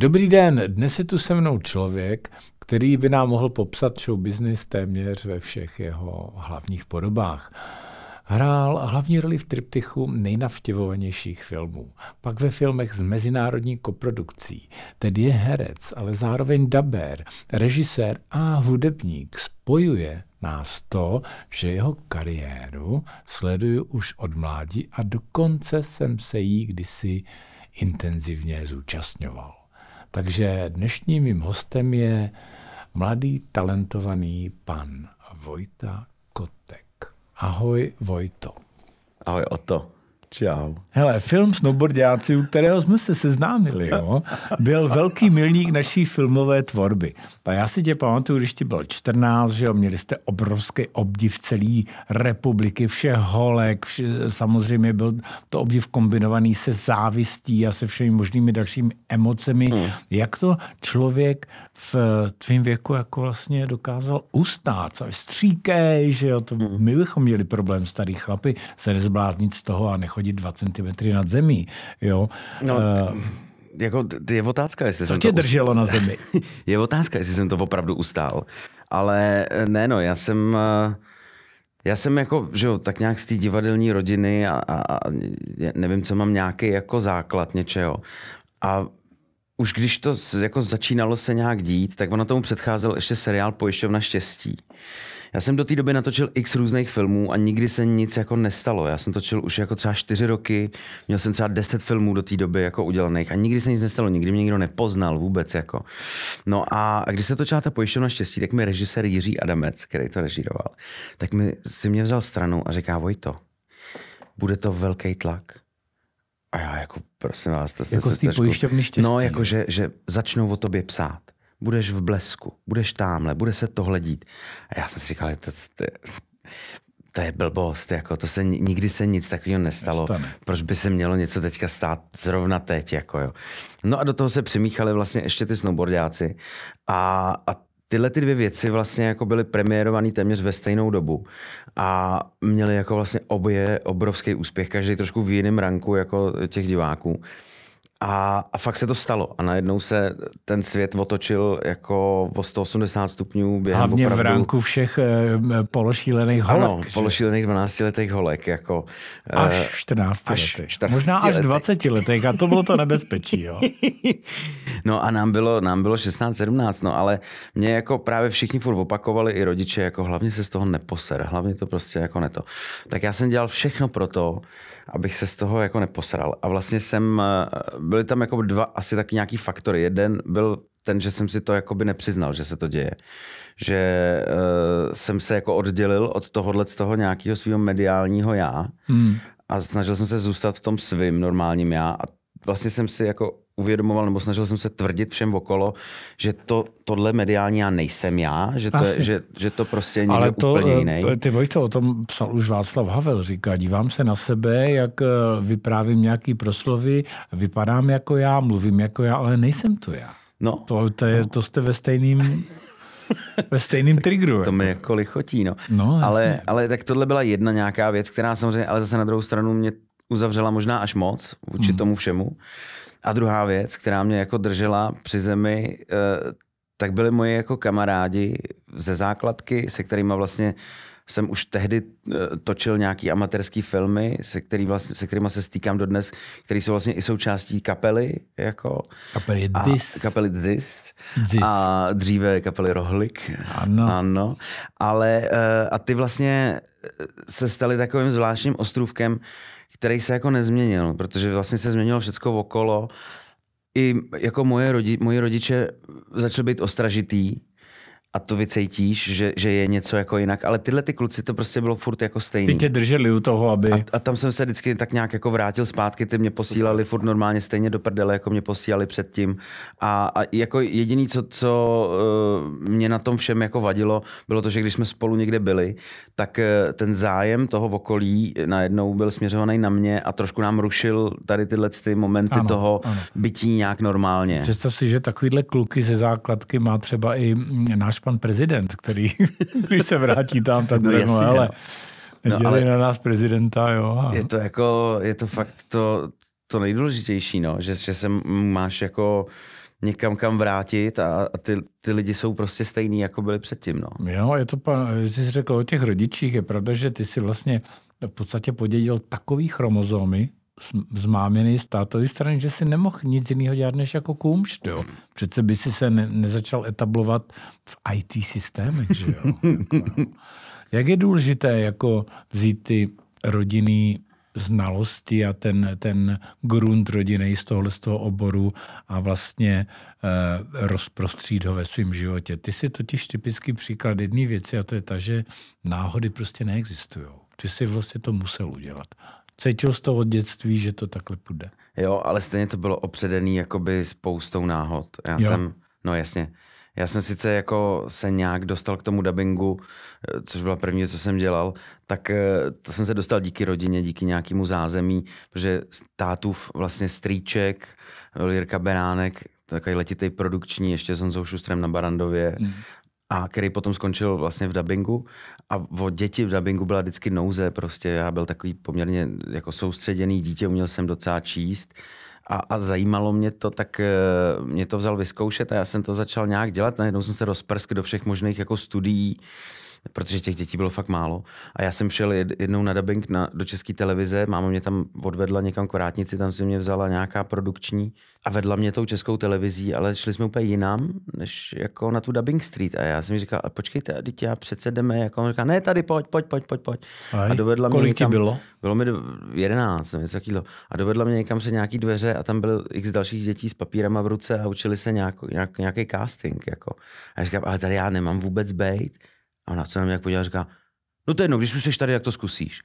Dobrý den, dnes je tu se mnou člověk, který by nám mohl popsat show business téměř ve všech jeho hlavních podobách. Hrál hlavní roli v triptychu nejnavštěvovanějších filmů, pak ve filmech s mezinárodní koprodukcí. Tedy je herec, ale zároveň dabér, režisér a hudebník. Spojuje nás to, že jeho kariéru sleduju už od mládí a dokonce jsem se jí kdysi intenzivně zúčastňoval. Takže dnešním mým hostem je mladý talentovaný pan Vojta Kotek. Ahoj Vojto. Ahoj Oto. Čau. Hele, film Snowboardiáci, u kterého jsme se seznámili, jo, byl velký milník naší filmové tvorby. A já si tě pamatuju, když ti bylo 14, že jo, měli jste obrovský obdiv celé republiky, všech holek, vše, samozřejmě byl to obdiv kombinovaný se závistí a se všemi možnými dalšími emocemi. Hmm. Jak to člověk v tvém věku jako vlastně dokázal ustát. co stříkej, že jo, to mhm. my bychom měli problém starý chlapy se nezbláznit z toho a nechodit 2 cm nad zemí, jo. No, uh, jako je otázka, jestli Co jsem tě to drželo na zemi? je otázka, jestli jsem to opravdu ustál. Ale eh, ne, no, já jsem... Eh, já jsem jako, že jo, tak nějak z té divadelní rodiny a, a, a nevím, co mám nějaký jako základ něčeho. A už když to jako začínalo se nějak dít, tak ono tomu předcházel ještě seriál Pojišťovna štěstí. Já jsem do té doby natočil x různých filmů a nikdy se nic jako nestalo. Já jsem točil už jako třeba čtyři roky, měl jsem třeba deset filmů do té doby jako udělaných a nikdy se nic nestalo, nikdy mě nikdo nepoznal vůbec jako. No a, a když se točila ta pojišťovna štěstí, tak mi režisér Jiří Adamec, který to režíroval, tak mi si mě vzal stranu a říká, Vojto, bude to velký tlak a já jako, prosím vás, to jste jako se trošku... pojišťovny štěstí. No, jako že, že začnou o tobě psát. Budeš v blesku, budeš tamhle, bude se tohle dít. A já jsem si říkal, to, to, to je blbost, jako to se, nikdy se nic takového nestalo. Nestane. Proč by se mělo něco teďka stát zrovna teď, jako jo. No a do toho se přimíchali vlastně ještě ty snowboardáci a, a tyhle ty dvě věci vlastně jako byly premiérované téměř ve stejnou dobu a měly jako vlastně obě obrovský úspěch, každý trošku v jiném ranku jako těch diváků. A, a fakt se to stalo. A najednou se ten svět otočil jako o 180 stupňů během Hlavně opravdu... v ránku všech e, pološílených holek. Ano, že? pološílených 12-letých holek. Jako, e, až 14 až 14 Možná až 20 letech a to bylo to nebezpečí. Jo. no a nám bylo, nám bylo 16-17, no ale mě jako právě všichni furt opakovali i rodiče, jako hlavně se z toho neposer, hlavně to prostě jako neto. Tak já jsem dělal všechno pro to, abych se z toho jako neposral. A vlastně jsem, eh, byly tam jako dva asi taky nějaký faktory. Jeden byl ten, že jsem si to jakoby nepřiznal, že se to děje. Že uh, jsem se jako oddělil od tohohle z toho nějakého svého mediálního já hmm. a snažil jsem se zůstat v tom svým normálním já a vlastně jsem si jako uvědomoval, nebo snažil jsem se tvrdit všem okolo, že to, tohle mediální já nejsem já, že to, je, že, že to prostě je někdo Ale to, úplně eh, jiný. Eh, ty Vojto, o tom psal už Václav Havel, říká, dívám se na sebe, jak eh, vyprávím nějaký proslovy, vypadám jako já, mluvím jako já, ale nejsem to já. No. To, to, je, no. to jste ve stejným ve stejným triggeru. To jako. mi jako lichotí, no. no ale, ale tak tohle byla jedna nějaká věc, která samozřejmě, ale zase na druhou stranu mě uzavřela možná až moc vůči mm. tomu všemu. A druhá věc, která mě jako držela při zemi, eh, tak byli moji jako kamarádi ze základky, se kterými vlastně jsem už tehdy eh, točil nějaký amatérský filmy, se, který vlastně, se kterými se stýkám dodnes, které jsou vlastně i součástí kapely. Jako, kapely Dis. kapely Dis. Dis. A dříve kapely Rohlik. Ano. ano. Ale eh, a ty vlastně se staly takovým zvláštním ostrůvkem, který se jako nezměnil, protože vlastně se změnilo všecko okolo. I jako moje rodi, moji rodiče začali být ostražitý, a to vycejtíš, že, že je něco jako jinak, ale tyhle ty kluci to prostě bylo furt jako stejný. Ty tě drželi u toho, aby... A, a tam jsem se vždycky tak nějak jako vrátil zpátky, ty mě posílali furt normálně stejně do prdele, jako mě posílali předtím a, a jako jediný, co, co eh, mě na tom všem jako vadilo, bylo to, že když jsme spolu někde byli, tak eh, ten zájem toho okolí najednou byl směřovaný na mě a trošku nám rušil tady tyhle ty momenty ano, toho ano. bytí nějak normálně. Představ si, že takovýhle kluky ze základky má třeba i náš pan prezident, který, když se vrátí tam, tak no, jasný, no, ale no, ale na nás prezidenta, jo. A... Je to jako, je to fakt to, to nejdůležitější, no, že, že se máš jako někam kam vrátit a, a ty, ty lidi jsou prostě stejný, jako byli předtím. No. Jo, je to, pan, jsi řekl o těch rodičích, je pravda, že ty si vlastně v podstatě podědil takový chromozomy, z máminy, z tátový strany, že si nemohl nic jiného dělat než jako kumšt. Jo. Přece by si se ne, nezačal etablovat v IT systémech. Že jo? jak je důležité jako vzít ty rodinný znalosti a ten, ten grunt rodiny z tohohle z toho oboru a vlastně e, rozprostřít ho ve svém životě. Ty si totiž typický příklad jedné věci a to je ta, že náhody prostě neexistují. Ty si vlastně to musel udělat cítil jsi to od dětství, že to takhle půjde. Jo, ale stejně to bylo opředený jakoby spoustou náhod. Já jo. jsem, no jasně, já jsem sice jako se nějak dostal k tomu dabingu, eh, což byla první, co jsem dělal, tak eh, to jsem se dostal díky rodině, díky nějakému zázemí, protože tátův vlastně strýček, Jirka Beránek, takový letitý produkční, ještě s Honzou Šustrem na Barandově, mm a který potom skončil vlastně v dabingu a o děti v dabingu byla vždycky nouze prostě, já byl takový poměrně jako soustředěný dítě, uměl jsem docela číst a, a zajímalo mě to, tak eh, mě to vzal vyzkoušet a já jsem to začal nějak dělat, najednou jsem se rozprskl do všech možných jako studií protože těch dětí bylo fakt málo. A já jsem šel jednou na dubbing na, do české televize, máma mě tam odvedla někam k vrátnici, tam si mě vzala nějaká produkční a vedla mě tou českou televizí, ale šli jsme úplně jinam, než jako na tu dubbing street. A já jsem mi říkal, a počkejte, teď já přece jdeme, jako on říká, ne, tady pojď, pojď, pojď, pojď, pojď. Aj, a dovedla kolik mě někam, ti bylo? Bylo mi jedenáct, něco takového. A dovedla mě někam se nějaký dveře a tam byl x dalších dětí s papírama v ruce a učili se nějak, nějak, nějaký casting. Jako. A já říkám, ale tady já nemám vůbec bejt a ona se na mě jak podívala a říká, no to je jedno, když už jsi tady, jak to zkusíš.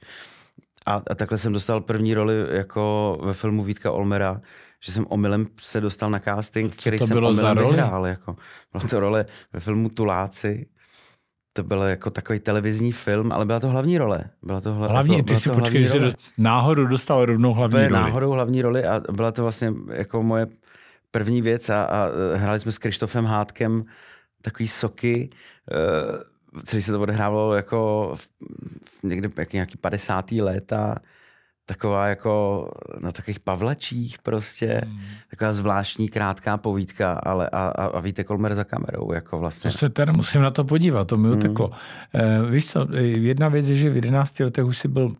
A, a takhle jsem dostal první roli jako ve filmu Vítka Olmera, že jsem omylem se dostal na casting, Co který to jsem omylem za vyhrál. Jako. Byla to role ve filmu Tuláci, to byl jako takový televizní film, ale byla to hlavní role. Byla to hla, hlavní, byla ty si počkej, že do, náhodou dostal rovnou hlavní roli. náhodou hlavní roli a byla to vlastně jako moje první věc a, a e, hráli jsme s Krištofem Hátkem takový soky, uh, celý se to odehrávalo jako v, někde jak nějaký 50. léta, taková jako na takových pavlačích prostě, hmm. taková zvláštní krátká povídka, ale a, a, a víte Kolmer za kamerou, jako vlastně. To se teda musím na to podívat, to mi hmm. uteklo. Hmm. E, víš co, eh, jedna věc je, že v 11 letech už jsi byl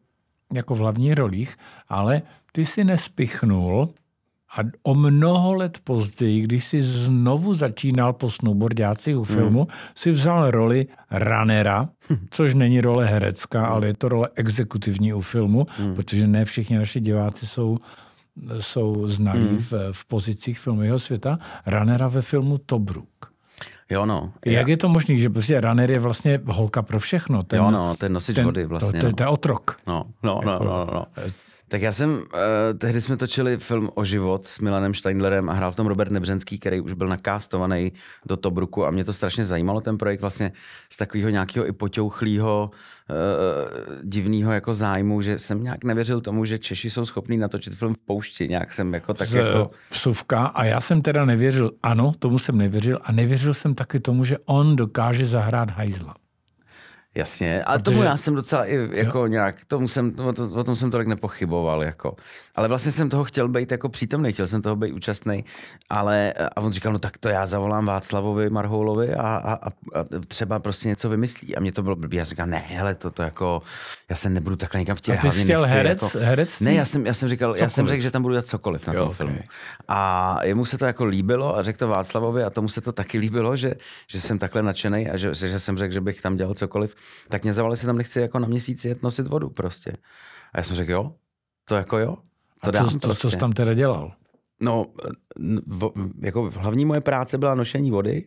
jako v hlavních rolích, ale ty si nespichnul a o mnoho let později, když si znovu začínal po snowboardiáci u hmm. filmu, mm. si vzal roli ranera, hm. což není role herecká, hmm. ale je to role exekutivní u filmu, mm. protože ne všichni naši diváci jsou jsou znalí mm. v, v pozicích filmového světa. Ranera ve filmu Tobruk. Jo, no. Jak je to možné, že prostě runner je vlastně holka pro všechno? Ten, jo, no, ten nosič ten, vody vlastně. To, to, to no. je otrok. No, no, no, jako, no, no, no. Tak já jsem, uh, tehdy jsme točili film o život s Milanem Steindlerem a hrál v tom Robert Nebřenský, který už byl nakástovaný do Tobruku a mě to strašně zajímalo, ten projekt vlastně z takového nějakého i potěuchlého uh, eh, divného jako zájmu, že jsem nějak nevěřil tomu, že Češi jsou schopní natočit film v poušti, nějak jsem jako tak Z, jako... Vsuvka a já jsem teda nevěřil, ano, tomu jsem nevěřil a nevěřil jsem taky tomu, že on dokáže zahrát hajzla. Jasně, a Protože... tomu já jsem docela i jako jo. nějak, tomu jsem, o, to, o tom jsem tolik nepochyboval, jako. Ale vlastně jsem toho chtěl být jako přítomný, chtěl jsem toho být účastný, ale a on říkal, no tak to já zavolám Václavovi Marhoulovi a, a, a třeba prostě něco vymyslí. A mě to bylo blbý, já říkal, ne, hele, to, to jako, já se nebudu takhle nikam vtírat. A ty jsi chtěl nechci, herec, jako, herec? Ne, já jsem, já jsem říkal, cokoliv. já jsem řekl, že tam budu dělat cokoliv na jo, tom okay. filmu. A jemu se to jako líbilo a řekl to Václavovi a tomu se to taky líbilo, že, že jsem takhle nadšený a že, že jsem řekl, že bych tam dělal cokoliv tak mě zavali, se tam nechci jako na měsíc jet nosit vodu prostě. A já jsem řekl, jo, to jako jo. To a dám, co, prostě. co jsi prostě. tam teda dělal? No, v, jako hlavní moje práce byla nošení vody.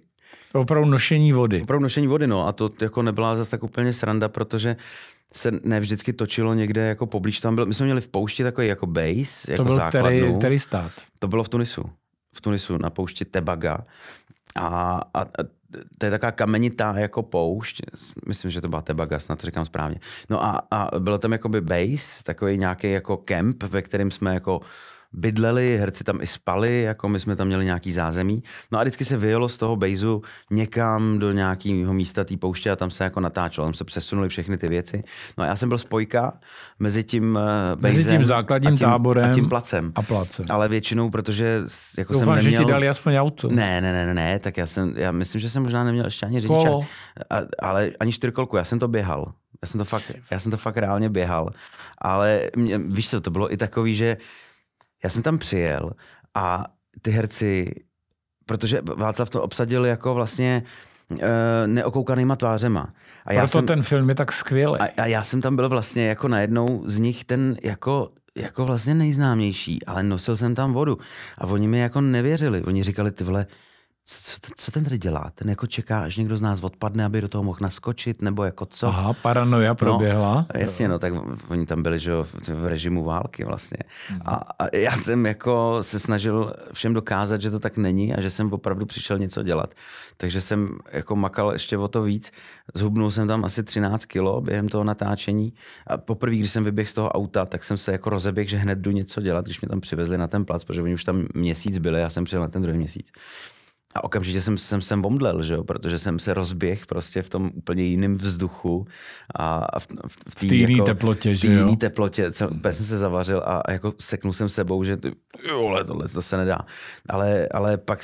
Opravdu nošení vody. Opravdu nošení vody, no. A to jako nebyla zase tak úplně sranda, protože se ne vždycky točilo někde jako poblíž. Tam byl, my jsme měli v poušti takový jako base, to jako byl Který, který stát? To bylo v Tunisu. V Tunisu na poušti Tebaga. A, a, to je taková kamenitá jako poušť, myslím, že to byla Tebaga, snad to říkám správně. No a, a bylo tam jakoby base, takový nějaký jako kemp, ve kterém jsme jako bydleli, herci tam i spali, jako my jsme tam měli nějaký zázemí. No a vždycky se vyjelo z toho bejzu někam do nějakého místa té pouště a tam se jako natáčelo, tam se přesunuli všechny ty věci. No a já jsem byl spojka mezi tím eh, mezi tím základním a tím, táborem a tím placem. A placem. Ale většinou, protože jako Doufám, jsem neměl... že ti dali aspoň auto. Ne, ne, ne, ne, ne, tak já jsem, já myslím, že jsem možná neměl ještě ani řidiče, ale ani čtyřkolku, já jsem to běhal. Já jsem to fakt, já jsem to fakt reálně běhal. Ale mě, víš co, to bylo i takový, že já jsem tam přijel a ty herci, protože Václav to obsadil jako vlastně uh, neokoukanýma tvářema. A já Proto jsem, ten film je tak skvělý. A, a já jsem tam byl vlastně jako najednou z nich ten jako jako vlastně nejznámější, ale nosil jsem tam vodu. A oni mi jako nevěřili. Oni říkali, ty vole, co, co, co ten tady dělá? Ten jako čeká, až někdo z nás odpadne, aby do toho mohl naskočit, nebo jako co? Aha, paranoja no, proběhla. No, jasně, no tak oni tam byli že, v režimu války vlastně. Mhm. A, a já jsem jako se snažil všem dokázat, že to tak není a že jsem opravdu přišel něco dělat. Takže jsem jako makal ještě o to víc. Zhubnul jsem tam asi 13 kilo během toho natáčení. A poprvé, když jsem vyběhl z toho auta, tak jsem se jako rozeběhl, že hned jdu něco dělat, když mě tam přivezli na ten plac, protože oni už tam měsíc byli, já jsem přijel na ten druhý měsíc. A okamžitě jsem, jsem, jsem omdlel, že jo? protože jsem se rozběh prostě v tom úplně jiném vzduchu a v, v, v té jiné jako, teplotě, že jo? teplotě, cel, úplně jsem se zavařil a, a jako seknul jsem sebou, že jo, tohle to se nedá. Ale, ale pak,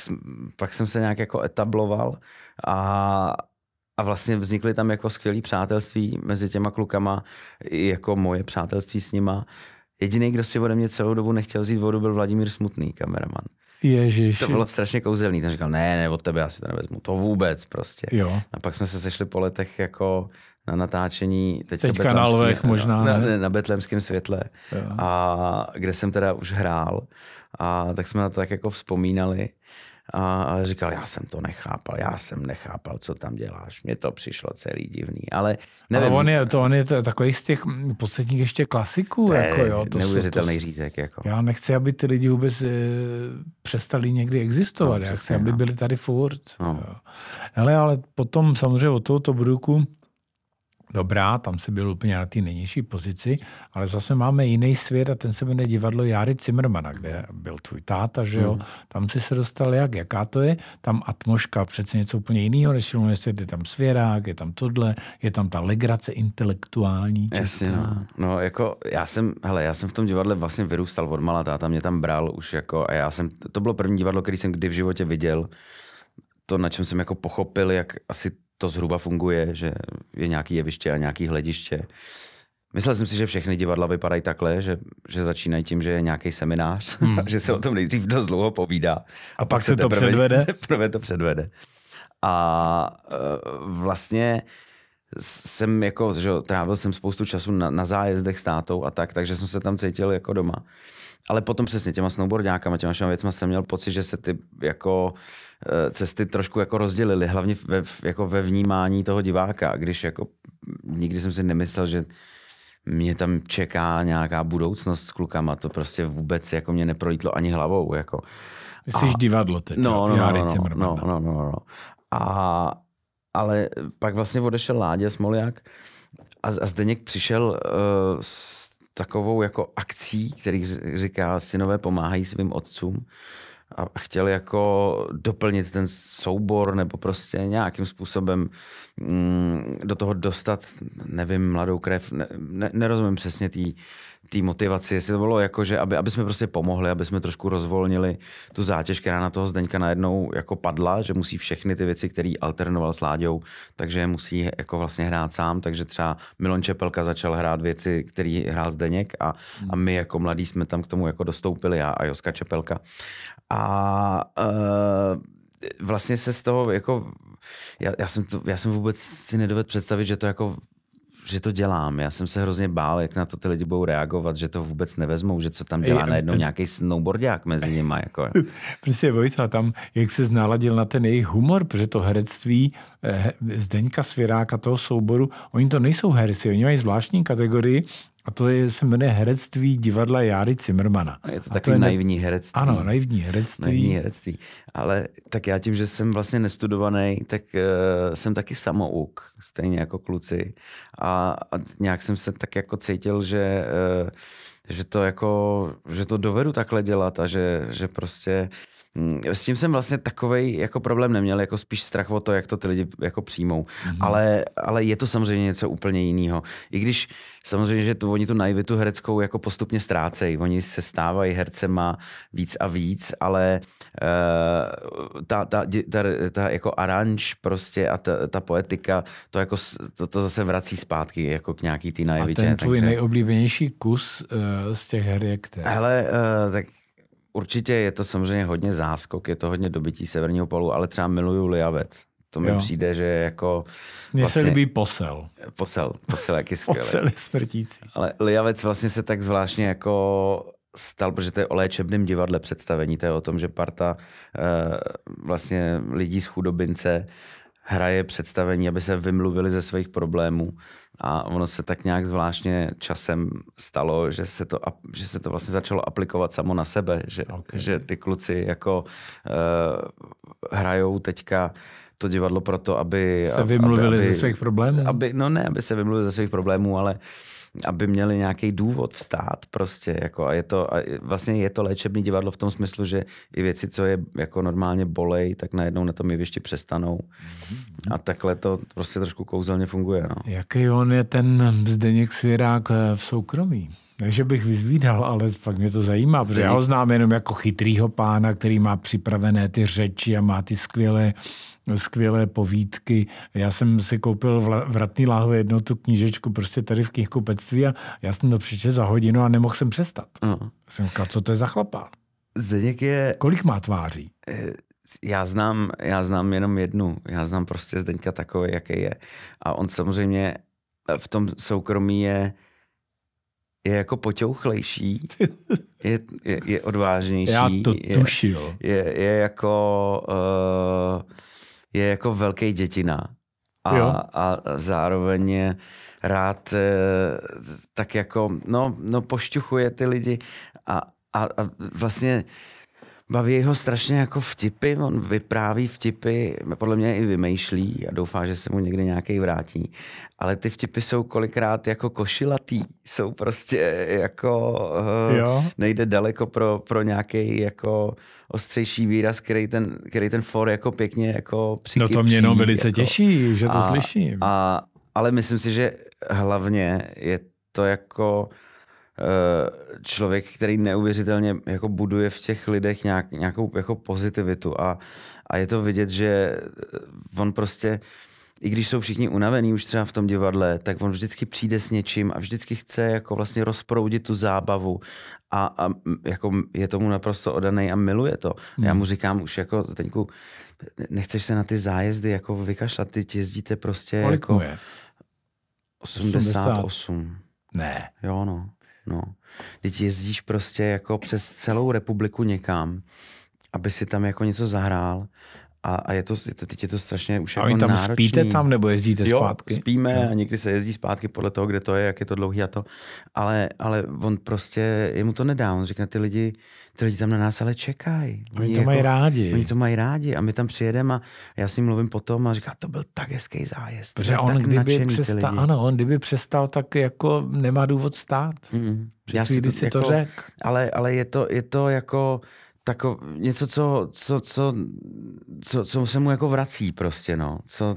pak jsem se nějak jako etabloval a, a vlastně vznikly tam jako skvělé přátelství mezi těma klukama, i jako moje přátelství s nima. Jediný, kdo si ode mě celou dobu nechtěl vzít vodu, byl Vladimír Smutný, kameraman. Ježiš. To bylo strašně kouzelný. Ten říkal, ne, ne, od tebe já si to nevezmu. To vůbec prostě. Jo. A pak jsme se sešli po letech jako na natáčení teďka, teďka na Lvech možná. Na, Na, na betlemském světle. Jo. A kde jsem teda už hrál. A tak jsme na to tak jako vzpomínali. A, říkal, já jsem to nechápal, já jsem nechápal, co tam děláš. Mně to přišlo celý divný, ale nevím. Ale on je, to, on je takový z těch posledních ještě klasiků. To jako, jo, to neuvěřitelný jsou, to, řízek. Jako. Já nechci, aby ty lidi vůbec e, přestali někdy existovat. No, já chci, aby no. byli tady furt. No. Ale, ale potom samozřejmě od tohoto bruku dobrá, tam se byl úplně na té nejnižší pozici, ale zase máme jiný svět a ten se jmenuje divadlo Járy Cimrmana, kde byl tvůj táta, že jo, mm. tam si se dostal jak, jaká to je, tam atmoška přece něco úplně jiného, než filmuje svět, je tam svěrák, je tam tohle, je tam ta legrace intelektuální. Jasně, no. no. jako já jsem, hele, já jsem v tom divadle vlastně vyrůstal od malá, táta mě tam bral už jako a já jsem, to bylo první divadlo, který jsem kdy v životě viděl, to, na čem jsem jako pochopil, jak asi to zhruba funguje, že je nějaký jeviště a nějaký hlediště. Myslel jsem si, že všechny divadla vypadají takhle, že, že začínají tím, že je nějaký seminář, hmm. že se o tom nejdřív dost dlouho povídá. A, a pak se to teprve, předvede? Teprve to předvede. A e, vlastně jsem jako, že trávil jsem spoustu času na, na zájezdech s tátou a tak, takže jsem se tam cítil jako doma. Ale potom přesně těma snowboardňákama, těma všema věcma jsem měl pocit, že se ty jako Eh, cesty trošku jako rozdělily, hlavně ve, jako ve vnímání toho diváka, když jako nikdy jsem si nemyslel, že mě tam čeká nějaká budoucnost s klukama, to prostě vůbec jako mě neprolítlo ani hlavou. Jako. Jsi a... divadlo teď. No, no, no no no, no, no, no, no, no, no. A, ale pak vlastně odešel Ládě Smoliak, a, a Zdeněk přišel uh, s takovou jako akcí, který říká synové pomáhají svým otcům a chtěl jako doplnit ten soubor nebo prostě nějakým způsobem mm, do toho dostat, nevím, mladou krev, ne, ne, nerozumím přesně tý, tý motivaci, jestli to bylo jako, že aby, aby jsme prostě pomohli, aby jsme trošku rozvolnili tu zátěž, která na toho Zdeňka najednou jako padla, že musí všechny ty věci, které alternoval s Láďou, takže musí jako vlastně hrát sám, takže třeba Milon Čepelka začal hrát věci, které hrál Zdeněk a, a my jako mladí jsme tam k tomu jako dostoupili, já a Joska Čepelka. A uh, vlastně se z toho jako, já, já, jsem to, já jsem vůbec si nedovedl představit, že to jako že to dělám. Já jsem se hrozně bál, jak na to ty lidi budou reagovat, že to vůbec nevezmou, že co tam dělá najednou e, e, nějaký snowboardák mezi nimi. Jako. Prostě Vojta, tam, jak se znaladil na ten jejich humor, protože to herectví eh, Zdeňka Sviráka, toho souboru, oni to nejsou herci, oni mají zvláštní kategorii, a to je, se jmenuje Herectví divadla Járy Cimrmana. A je to takový naivní herectví. Ano, naivní herectví. Naivní herectví. Ale tak já tím, že jsem vlastně nestudovaný, tak uh, jsem taky samouk, stejně jako kluci. A, a nějak jsem se tak jako cítil, že, uh, že to jako, že to dovedu takhle dělat a že, že prostě uh, Mm, s tím jsem vlastně takový jako problém neměl, jako spíš strach o to, jak to ty lidi jako přijmou. Mm-hmm. Ale, ale je to samozřejmě něco úplně jiného. I když samozřejmě, že tu, oni tu naivitu hereckou jako postupně ztrácejí. Oni se stávají hercema víc a víc, ale uh, ta, ta, ta, ta, jako aranž prostě a ta, ta poetika, to, jako, to, to zase vrací zpátky jako k nějaký té naivitě. A ten tvůj takže... nejoblíbenější kus uh, z těch her je který? Hele, uh, tak Určitě je to samozřejmě hodně záskok, je to hodně dobytí severního polu, ale třeba miluju Lijavec. To mi jo. přijde, že jako... Mně vlastně, se líbí posel. Posel, posel, jak je skvělý. posel je smrtící. Ale Lijavec vlastně se tak zvláštně jako stal, protože to je o léčebném divadle představení, to je o tom, že parta e, vlastně lidí z chudobince hraje představení, aby se vymluvili ze svých problémů. A ono se tak nějak zvláštně časem stalo, že se to, že se to vlastně začalo aplikovat samo na sebe, že, okay. že ty kluci jako uh, hrajou teďka to divadlo proto, aby... Se vymluvili aby, ze svých problémů? Aby, no ne, aby se vymluvili ze svých problémů, ale uh, aby měli nějaký důvod vstát prostě. Jako, a je to, a vlastně je to léčebný divadlo v tom smyslu, že i věci, co je jako normálně bolej, tak najednou na tom jevišti přestanou. Mhm. A takhle to prostě trošku kouzelně funguje. No. Jaký on je ten Zdeněk Svěrák eh, v soukromí? ne, že bych vyzvídal, ale fakt mě to zajímá, protože já ho znám jenom jako chytrýho pána, který má připravené ty řeči a má ty skvělé, skvělé povídky. Já jsem si koupil vratný láhve jednu tu knížečku prostě tady v knihkupectví a já jsem to přečetl za hodinu a nemohl jsem přestat. Uh-huh. Jsem říkal, co to je za chlapa? Zdeněk je... Kolik má tváří? Eh, já znám, já znám jenom jednu. Já znám prostě Zdeňka takové, jaké je. A on samozřejmě v tom soukromí je je jako poťouchlejší, je, je, je odvážnější. Já to tušil. Je, je, jako, eh, je jako uh, je jako velký dětina. A, jo. a zároveň je rád uh, tak jako, no, no pošťuchuje ty lidi a, a, a vlastně uh, baví ho strašně jako vtipy, on vypráví vtipy, podle mě i vymýšlí a doufá, že se mu někdy nějaký vrátí. Ale ty vtipy jsou kolikrát jako košilatý, jsou prostě jako, eh, jo. nejde daleko pro, pro nějaký jako ostřejší výraz, který ten, který ten for jako pěkně jako přikypří. No to mě jenom velice jako. těší, že to a, slyším. A, ale myslím si, že hlavně je to jako Eh, člověk, který neuvěřitelně jako buduje v těch lidech nějak, nějakou jako pozitivitu a, a je to vidět, že eh, on prostě i když jsou všichni unavení už třeba v tom divadle, tak on vždycky přijde s něčím a vždycky chce jako vlastně rozproudit tu zábavu a, a jako je tomu naprosto odaný a miluje to. Hmm. Já mu říkám už jako Zdeňku, nechceš se na ty zájezdy jako vykašlat, ty jezdíte prostě Kolik jako... Mu je? 88. 80. Ne. Jo, no. No. Teď jezdíš prostě jako přes celou republiku někam, aby si tam jako něco zahrál a, a je, to, je to, teď je to strašně už a jako tam náročný. spíte tam nebo jezdíte jo, zpátky? spíme no. a někdy se jezdí zpátky podle toho, kde to je, jak je to dlouhý a to. Ale, ale on prostě, jemu to nedá. On říká, ty lidi, ty lidi tam na nás ale čekají. Oni, oni to jako, mají rádi. Oni to mají rádi a my tam přijedeme a já s ním mluvím potom a říká, to byl tak hezký zájezd. Protože on, tak kdyby nadšený, přestal, ano, on kdyby přestal, tak jako nemá důvod stát. Mm, já si, když si jako, to řek. Ale, ale je, to, je to jako tako, něco, co, co, co, co, co se mu jako vrací prostě, no. Co,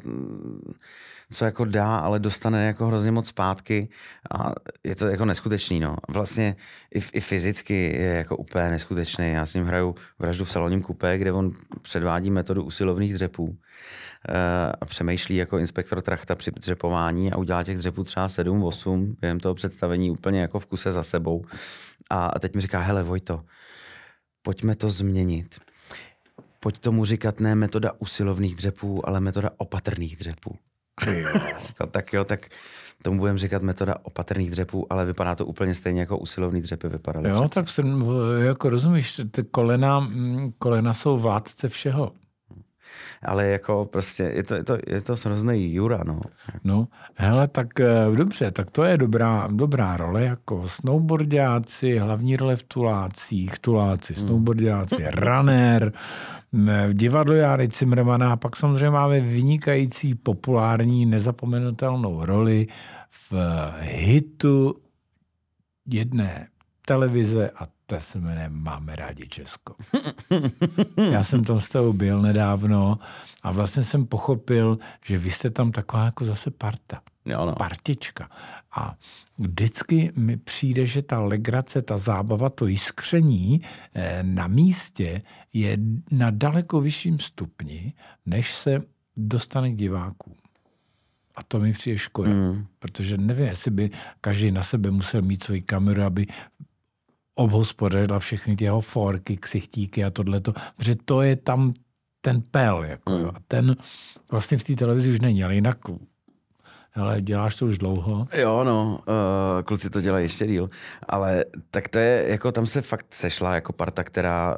co jako dá, ale dostane jako hrozně moc zpátky a je to jako neskutečný, no. Vlastně i, i fyzicky je jako úplně neskutečný. Já s ním hraju vraždu v saloním kupé, kde on předvádí metodu usilovných dřepů eh, a přemýšlí jako inspektor Trachta při dřepování a udělá těch dřepů třeba 7-8 během toho představení úplně jako v kuse za sebou. A, a teď mi říká, hele Vojto, pojďme to změnit. Pojď tomu říkat ne metoda usilovných dřepů, ale metoda opatrných dřepů. Jo. říkal, tak jo, tak tomu budeme říkat metoda opatrných dřepů, ale vypadá to úplně stejně jako usilovný dřepy vypadaly. Jo, tak jsem, jako rozumíš, ty kolena, mm, kolena jsou vládce všeho ale jako prostě je to, je to, je to srozný Jura, no. No, hele, tak eh, dobře, tak to je dobrá, dobrá role, jako snowboardiáci, hlavní role v tulácích, tuláci, hmm. snowboardiáci, runner, v divadlo Járy Cimrmana a pak samozřejmě máme vynikající populární nezapomenutelnou roli v hitu jedné televize a ta se jmenuje Máme rádi Česko. Já jsem tam s tebou byl nedávno a vlastně jsem pochopil, že vy jste tam taková jako zase parta. Jo, no. Partička. A vždycky mi přijde, že ta legrace, ta zábava, to jiskření eh, na místě je na daleko vyšším stupni, než se dostane k divákům. A to mi přijde škoda, mm. protože nevím, jestli by každý na sebe musel mít svoji kameru, aby a všechny ty jeho forky, ksichtíky a tohleto, protože to je tam ten pel, jako, mm. jo. Hmm. a ten vlastně v té televizi už není, ale jinak ale děláš to už dlouho. Jo, no, uh, kluci to dělají ještě díl, ale tak to je, jako tam se fakt sešla jako parta, která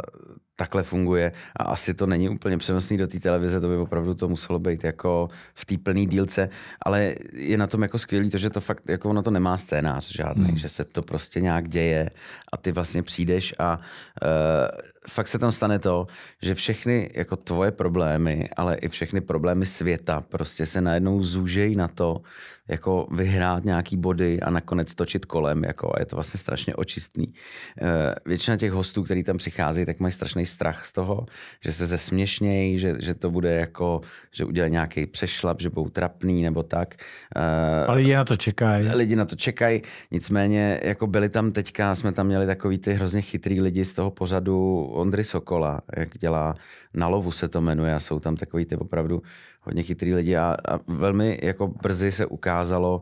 takhle funguje a asi to není úplně přenosný do té televize, to by opravdu to muselo být jako v té plné dílce, ale je na tom jako skvělý to, že to fakt, jako ono to nemá scénář žádný, hmm. že se to prostě nějak děje a ty vlastně přijdeš a uh, fakt se tam stane to, že všechny jako tvoje problémy, ale i všechny problémy světa prostě se najednou zúžejí na to, jako vyhrát nějaký body a nakonec točit kolem, jako a je to vlastně strašně očistný. Uh, většina těch hostů, který tam přichází, tak mají strašný strach z toho, že se zesměšnějí, že, že to bude jako, že udělají nějaký přešlap, že budou trapný nebo tak. Eh, a lidi na to čekají. Lidi na to čekají, nicméně jako byli tam teďka, jsme tam měli takový ty hrozně chytrý lidi z toho pořadu Ondry Sokola, jak dělá na lovu se to jmenuje a jsou tam takový ty opravdu hodně chytrý lidi a, a velmi jako brzy se ukázalo,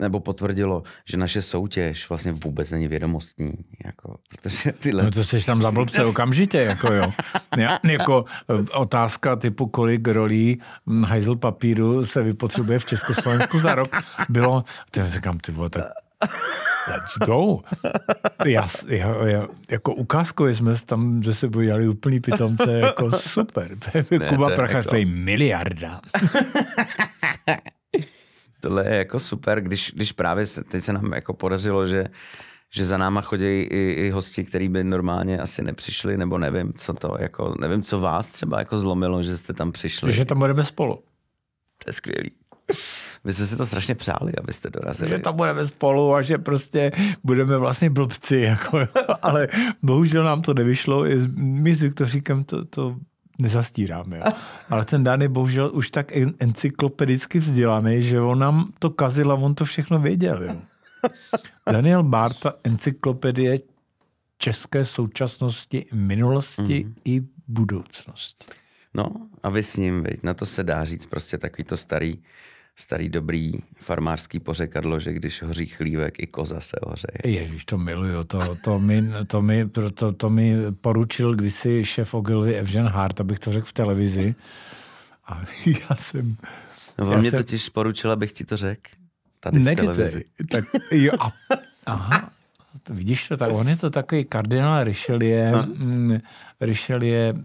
nebo potvrdilo, že naše soutěž vlastně vůbec není vědomostní. Jako, protože tyhle... No to jsi tam za blbce okamžitě, jako jo. Já, jako eh, otázka typu, kolik rolí hajzl papíru se vypotřebuje v Československu za rok, bylo, ty říkám, ty vole, tak let's go. Já, já, já, jako ukázku jsme tam ze sebe dělali úplný pitomce, jako super. Ne, Kuba Prachař, jako... miliarda tohle je jako super, když, když právě se, teď se nám jako podařilo, že že za náma chodí i, i hosti, který by normálně asi nepřišli, nebo nevím, co to, jako, nevím, co vás třeba jako zlomilo, že jste tam přišli. Že tam budeme spolu. To je skvělý. My jsme si to strašně přáli, abyste dorazili. Že tam budeme spolu a že prostě budeme vlastně blbci, jako, ale bohužel nám to nevyšlo. My s Viktoříkem to, to nezastíráme. Jo. Ale ten Dan je bohužel už tak encyklopedicky vzdělaný, že on nám to kazil a on to všechno věděl. Jo. Daniel Barta, encyklopedie české současnosti, minulosti mm-hmm. i budoucnosti. No a vy s ním, veď, na to se dá říct prostě takový to starý starý dobrý farmářský pořekadlo, že když hoří chlívek, i koza se hořeje. Ježíš, to miluju. To, to, mi, to, mi, to, to mi poručil kdysi šéf Ogilvy Evžen Hart, abych to řekl v televizi. A já jsem... No, on já mě jsem... totiž poručil, abych ti to řekl. Tady v televizi. Tak, jo, a, aha. Vidíš to tak, on je to takový kardinál Richelieu, mm, Richelieu eh,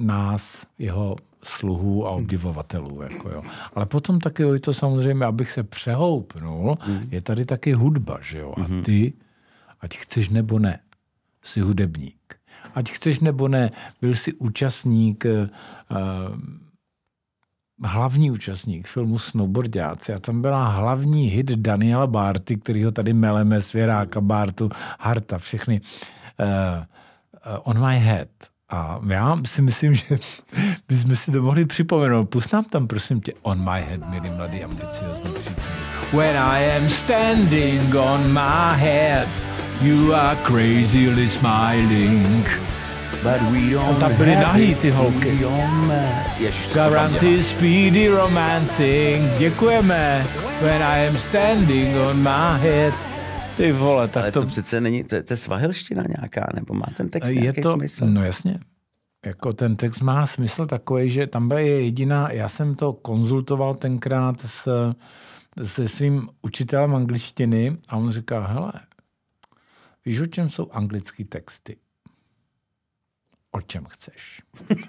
nás, jeho sluhů a obdivovatelů. Jako jo. Ale potom taky je to samozřejmě, abych se přehoupnul, mhm. je tady taky hudba, že jo. A mhm. ty, ať chceš nebo ne, jsi hudebník. Ať chceš nebo ne, byl jsi účastník, eh, eh hlavní účastník filmu snowboardiáci, a tam byla hlavní hit Daniela Barty, kterýho tady meleme, Svěráka, Bartu, Harta, všechny. Eh, eh, on My Head. A já si myslím, že bychom si to mohli připomenout. Pust nám tam, prosím tě, On My Head, milý mladý ambiciozní When I am standing on my head, you are crazily smiling. But we don't tam byly nahý ty holky. Guarantee speedy romancing. Děkujeme. When I am standing on my head, ty vole, tak Ale to... to přece není, to, je, to je svahilština nějaká, nebo má ten text je nějaký to, smysl? No jasně. Jako ten text má smysl takový, že tam je jediná, já jsem to konzultoval tenkrát s, se svým učitelem angličtiny a on říká, hele, víš, o čem jsou anglické texty? o čem chceš.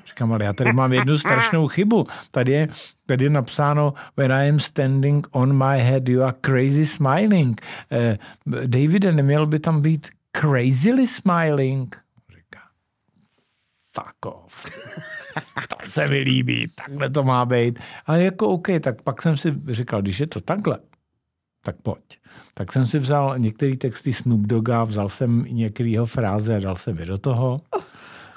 Říkám, ale já tady mám jednu strašnou chybu. Tady je, tady je napsáno When I am standing on my head, you are crazy smiling. Eh, Davide, neměl by tam být crazily smiling? Říká, fuck off. to se mi líbí, takhle to má být. Ale jako OK, tak pak jsem si říkal, když je to takhle, tak pojď. Tak jsem si vzal některé texty Snoop Doga, vzal jsem některého fráze a dal jsem je do toho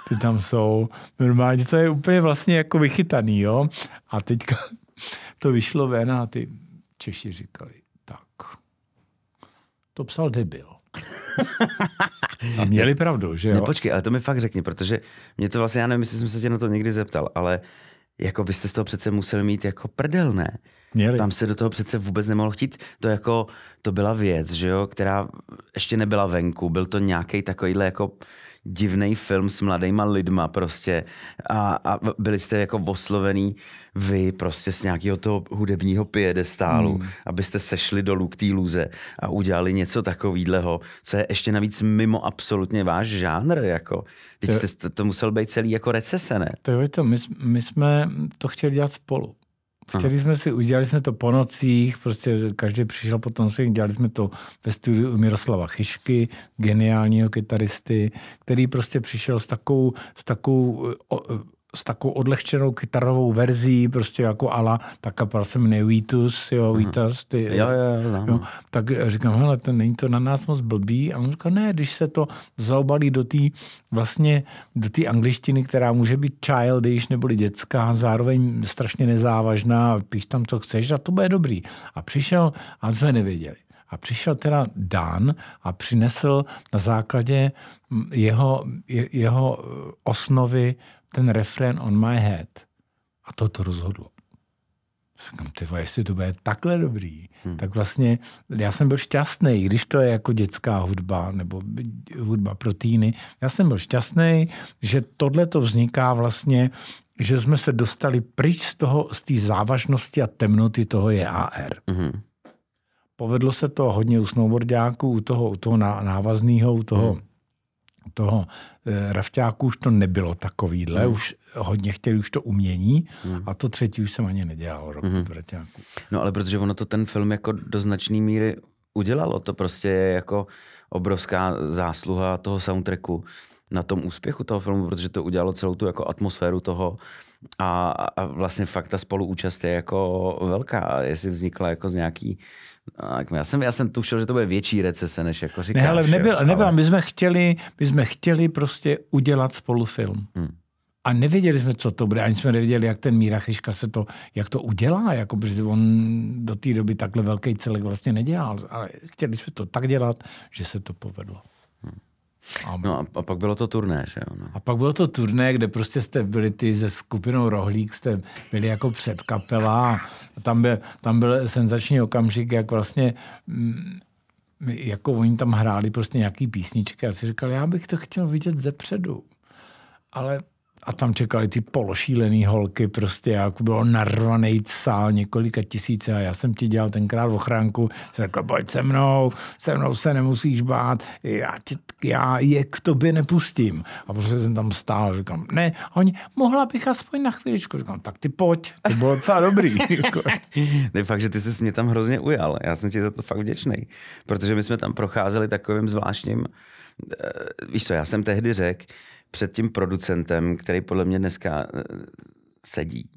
ty tam jsou. Normálně to je úplně vlastně jako vychytaný, jo. A teďka to vyšlo ven a ty Češi říkali, tak, to psal debil. a měli pravdu, že jo? Ne, počkej, ale to mi fakt řekni, protože mě to vlastně, já nevím, jestli jsem se tě na to někdy zeptal, ale jako vy jste z toho přece museli mít jako prdel, ne? Měli. Tam se do toho přece vůbec nemohlo chtít. To jako, to byla věc, že jo, která ještě nebyla venku. Byl to nějaký takovýhle jako divný film s mladýma lidma prostě a, a byli jste jako oslovený vy prostě z nějakého toho hudebního piedestálu, hmm. abyste sešli dolů k té lůze a udělali něco takového, co je ještě navíc mimo absolutně váš žánr, jako. Teď jste, to, to musel být celý jako recese, ne? To je to, my, my jsme to chtěli dělat spolu. Chtěli jsme si, udělali jsme to po nocích, prostě každý přišel potom si, dělali jsme to ve studiu u Miroslava Chyšky, geniálního kytaristy, který prostě přišel s takovou, s takovou s takovou odlehčenou kytarovou verzí, prostě jako ala, tak kapal jsem nevítus, jo, vítas, mhm. ty, jo, jo, jo, tak říkám, hele, to není to na nás moc blbý a on říká, ne, když se to zaobalí do té vlastně, do té angličtiny, která může být childish, neboli dětská, zároveň strašně nezávažná, píš tam, co chceš a to bude dobrý. A přišel a jsme nevěděli. A přišel teda Dan a přinesl na základě jeho, jeho osnovy ten refrén on my head. A to to rozhodlo. Říkám, ty jestli to bude takhle dobrý, hmm. tak vlastně já jsem byl šťastný, když to je jako dětská hudba nebo hudba pro týny. Já jsem byl šťastný, že tohle to vzniká vlastně, že jsme se dostali pryč z toho, z té závažnosti a temnoty toho je AR. Hmm. Povedlo se to hodně u snowboardáků, u toho, u toho návazného, u toho hmm toho eh, rafťáku už to nebylo takovýhle, mm. už hodně chtěli už to umění mm. a to třetí už jsem ani nedělal, rok v hmm. rafťáku. No ale protože ono to ten film jako do značné míry udělalo, to prostě je jako obrovská zásluha toho soundtracku na tom úspěchu toho filmu, protože to udělalo celou tu jako atmosféru toho a, a vlastně fakt ta spoluúčast je jako velká. Jestli vznikla jako z nějaký tak, já jsem, já jsem tušil, že to bude větší recese, než jako říkáš. Ne, ale nebyl, jo, nebyl ale... my, jsme chtěli, my jsme chtěli prostě udělat spolu film. Hmm. A nevěděli jsme, co to bude, ani jsme nevěděli, jak ten Míra Chyška se to, jak to udělá, jako, protože on do té doby takhle velký celek vlastně nedělal. Ale chtěli jsme to tak dělat, že se to povedlo. Amen. No a, a pak bylo to turné, že jo? No. A pak bylo to turné, kde prostě jste byli ty se skupinou Rohlík, jste byli jako kapela a tam byl, tam byl senzační okamžik, jak vlastně m, mm, jako oni tam hráli prostě nějaký písničky a si říkal, já bych to chtěl vidět zepředu. Ale a tam čekali ty pološílený holky, prostě jako bylo narvaný sál několika tisíce a já jsem ti dělal tenkrát ochránku, jsem řekl, pojď se mnou, se mnou se nemusíš bát, já, tě, já je k tobě nepustím. A prostě jsem tam stál, říkám, ne, a oni, mohla bych aspoň na chvíličku, říkám, tak ty pojď, to bylo docela dobrý. Jako. ne, fakt, že ty jsi mě tam hrozně ujal, já jsem ti za to fakt vděčný, protože my jsme tam procházeli takovým zvláštním, eh, víš co, já jsem tehdy řekl, před tím producentem, který podle mě dneska eh, sedí.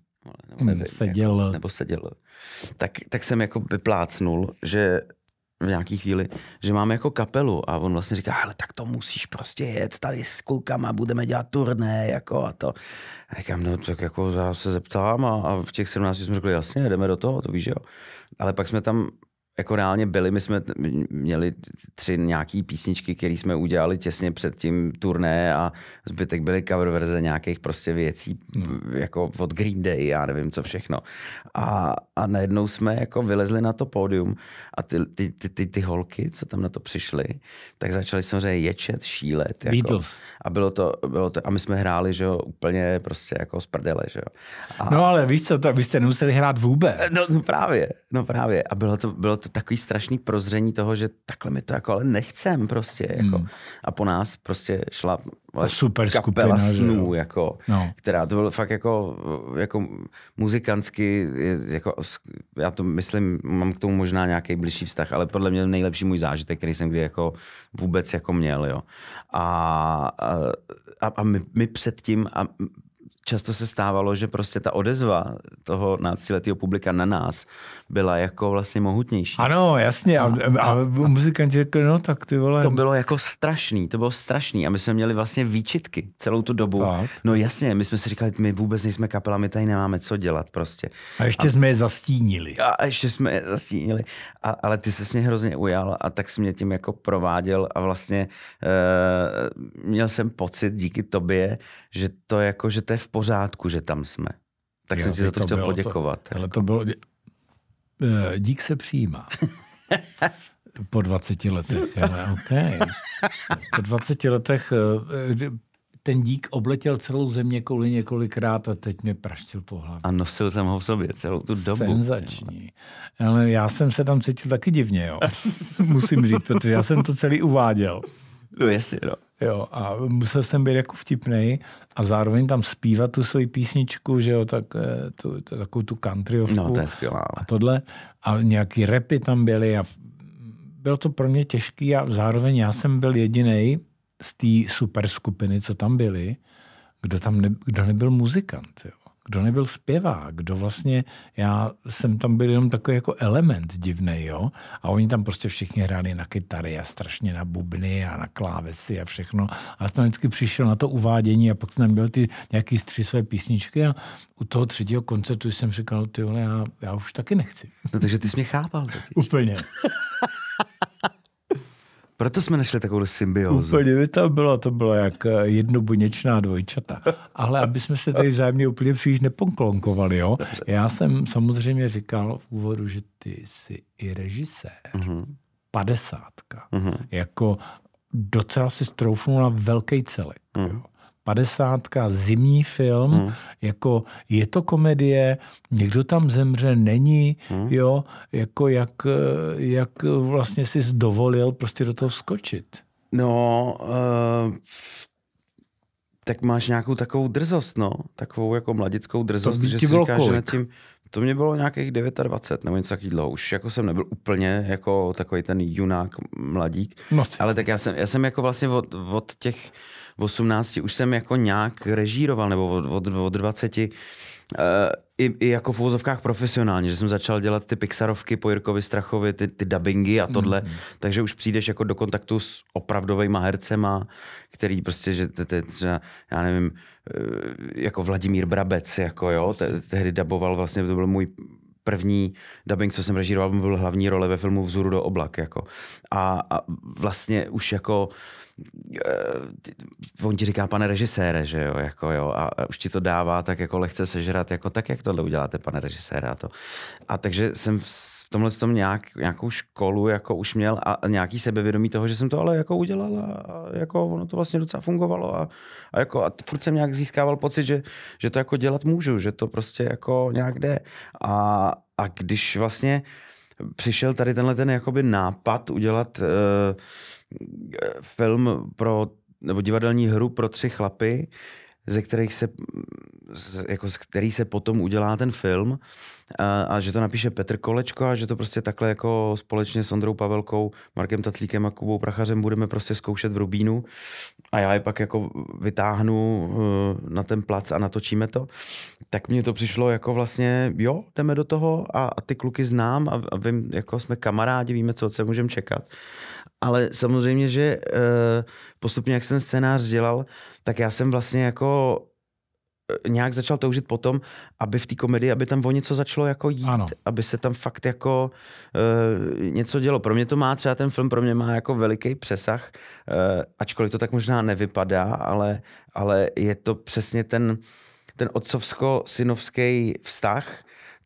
Nebo, hmm, nevím, jako- seděl. Jako, nebo seděl. Tak, tak jsem jako vyplácnul, že v nějaký chvíli, že máme jako kapelu a on vlastně říká, ale tak to musíš prostě jet tady s kulkama, budeme dělat turné, jako a to. A říkám, no tak jako já se zeptám a, a v těch 17 jsme řekli, jasně, jdeme do toho, to víš, jo. Ale pak jsme tam jako reálně byli, my jsme měli tři nějaký písničky, které jsme udělali těsně před tím turné a zbytek byly cover verze nějakých prostě věcí, hmm. jako od Green Day, já nevím co všechno. A, a najednou jsme jako vylezli na to pódium a ty, ty, ty, ty, ty holky, co tam na to přišly, tak začaly samozřejmě ječet, šílet. Jako. Beatles. A bylo to, bylo to, a my jsme hráli, že jo, úplně prostě jako z prdele, že jo. A, no ale víš co, to, vy jste nemuseli hrát vůbec. No, no právě, no právě. A bylo to, bylo to takový strašný prozření toho, že takhle mi to jako ale nechcem prostě. Jako. Mm. A po nás prostě šla ta vlastně super kapela skupina, snů, jako, no. která to bylo fakt jako, jako muzikantsky, jako, já to myslím, mám k tomu možná nějaký blížší vztah, ale podle mě nejlepší můj zážitek, který jsem kdy jako vůbec jako měl. Jo. A, a, a my, my předtím, a často se stávalo, že prostě ta odezva toho náctiletého publika na nás byla jako vlastně mohutnější. Ano, jasně. A, a, a, a muzikanti řekli, no tak ty vole. To bylo jako strašný, to bylo strašný. A my jsme měli vlastně výčitky celou tu dobu. Fakt? No jasně, my jsme si říkali, my vůbec nejsme kapela, my tady nemáme co dělat prostě. A ještě a, jsme je zastínili. A ještě jsme je zastínili. A, ale ty se mě hrozně ujal a tak jsi mě tím jako prováděl a vlastně e, měl jsem pocit díky tobě, že to jako, že to je v pořádku, že tam jsme. Tak jo, jsem ti za to chtěl poděkovat. To, ale to bylo, Eh, dík se přijímá. Po 20 letech, OK. Po 20 letech eh, ten dík obletěl celou země kvůli několikrát a teď mě praštil po hlavě. A nosil jsem ho v sobě celou tu dobu. Senzační. Ale já jsem se tam cítil taky divně, jo. Musím říct, protože já jsem to celý uváděl. No jasně, no. Jo, a musel jsem být jako vtipnej a zároveň tam zpívat tu svoji písničku, že jo, tak, eh, tu, tu, takovou tu countryovku. No, to je skvělá. A tohle. A nějaký repy tam byly a bylo to pro mě těžký a zároveň já jsem byl jediný z té super skupiny, co tam byli, kdo tam ne, kdo nebyl muzikant. Jo kdo nebyl zpěvák, kdo vlastně, já jsem tam byl jenom takový jako element divný, jo, a oni tam prostě všichni hráli na kytary a strašně na bubny a na klávesy a všechno. A jsem vždycky přišel na to uvádění a pak jsem byl ty nějaký tři své písničky a u toho třetího koncertu jsem říkal, tyhle, já, já už taky nechci. No takže ty jsi mě chápal. Úplně. Proto jsme našli takovou symbiózu. Úplně by to bylo, to bylo jak eh, jednobuněčná dvojčata. Ale aby jsme se tady zájemně úplně příliš neponklonkovali, jo? Já jsem samozřejmě říkal v úvodu, že ty jsi i režisér. Mm-hmm. Padesátka. Mm-hmm. Jako docela si stroufnul na velký celek. Mm. Jo? Mhm. 50. zimní film, hmm. jako je to komedie, někdo tam zemře, není, hmm. jo, jako jak, jak vlastně si dovolil prostě do toho skočit. No, uh, tak máš nějakou takovou drzost, no, takovou jako mladickou drzost, to že si bylo říkáš, kolik? že nad tím, to mě bylo nějakých 29 nebo něco takového. Už jako jsem nebyl úplně jako takový ten junák, mladík. No, ale tak já jsem, já jsem jako vlastně od, od těch v 18 už jsem jako nějak režíroval, nebo od, od, od 20 uh, eh, i, i jako v úzovkách profesionálně, že jsem začal dělat ty Pixarovky po Jirkovi Strachovi, ty, ty dubbingy a tohle, mm. hmm takže už přijdeš jako do kontaktu s opravdovými hercema, který prostě, že te, te, třeba, já nevím, eh, jako Vladimír Brabec, jako jo, te, tehdy daboval vlastně, to byl můj první dubbing, co jsem režíroval, byl hlavní role ve filmu Vzůru do oblak. Jako. A, a vlastně už jako uh, on ti říká, pane režisére, že jo, jako jo, a, a už ti to dává tak jako lehce sežrat, jako tak, jak tohle uděláte, pane režisére a to. A takže jsem tomhle tom nějak, nějakou školu jako už měl a nějaký sebevědomí toho, že jsem to ale jako udělal a jako ono to vlastně docela fungovalo a, a jako a furt jsem nějak získával pocit, že, že to jako dělat můžu, že to prostě jako nějak jde a, a když vlastně přišel tady tenhle ten jakoby nápad udělat uh, film pro nebo divadelní hru pro tři chlapy, ze kterých se, jako z který se potom udělá ten film a, a že to napíše Petr Kolečko a že to prostě takhle jako společně s Ondrou Pavelkou, Markem Tatlíkem a Kubou Prachařem budeme prostě zkoušet v Rubínu a já je pak jako vytáhnu eh, na ten plac a natočíme to, tak mně to přišlo jako vlastně, jo, jdeme do toho a, a ty kluky znám a, a vím, jako jsme kamarádi, víme, co od se můžeme čekat ale samozřejmě, že eh, postupně, jak jsem scénář dělal, tak já jsem vlastně jako eh, nějak začal toužit potom, aby v té komedii, aby tam o něco začalo jako jít, ano. aby se tam fakt jako uh, něco dělo. Pro mě to má třeba ten film, pro mě má jako veliký přesah, uh, ačkoliv to tak možná nevypadá, ale, ale je to přesně ten, ten otcovsko-synovský vztah,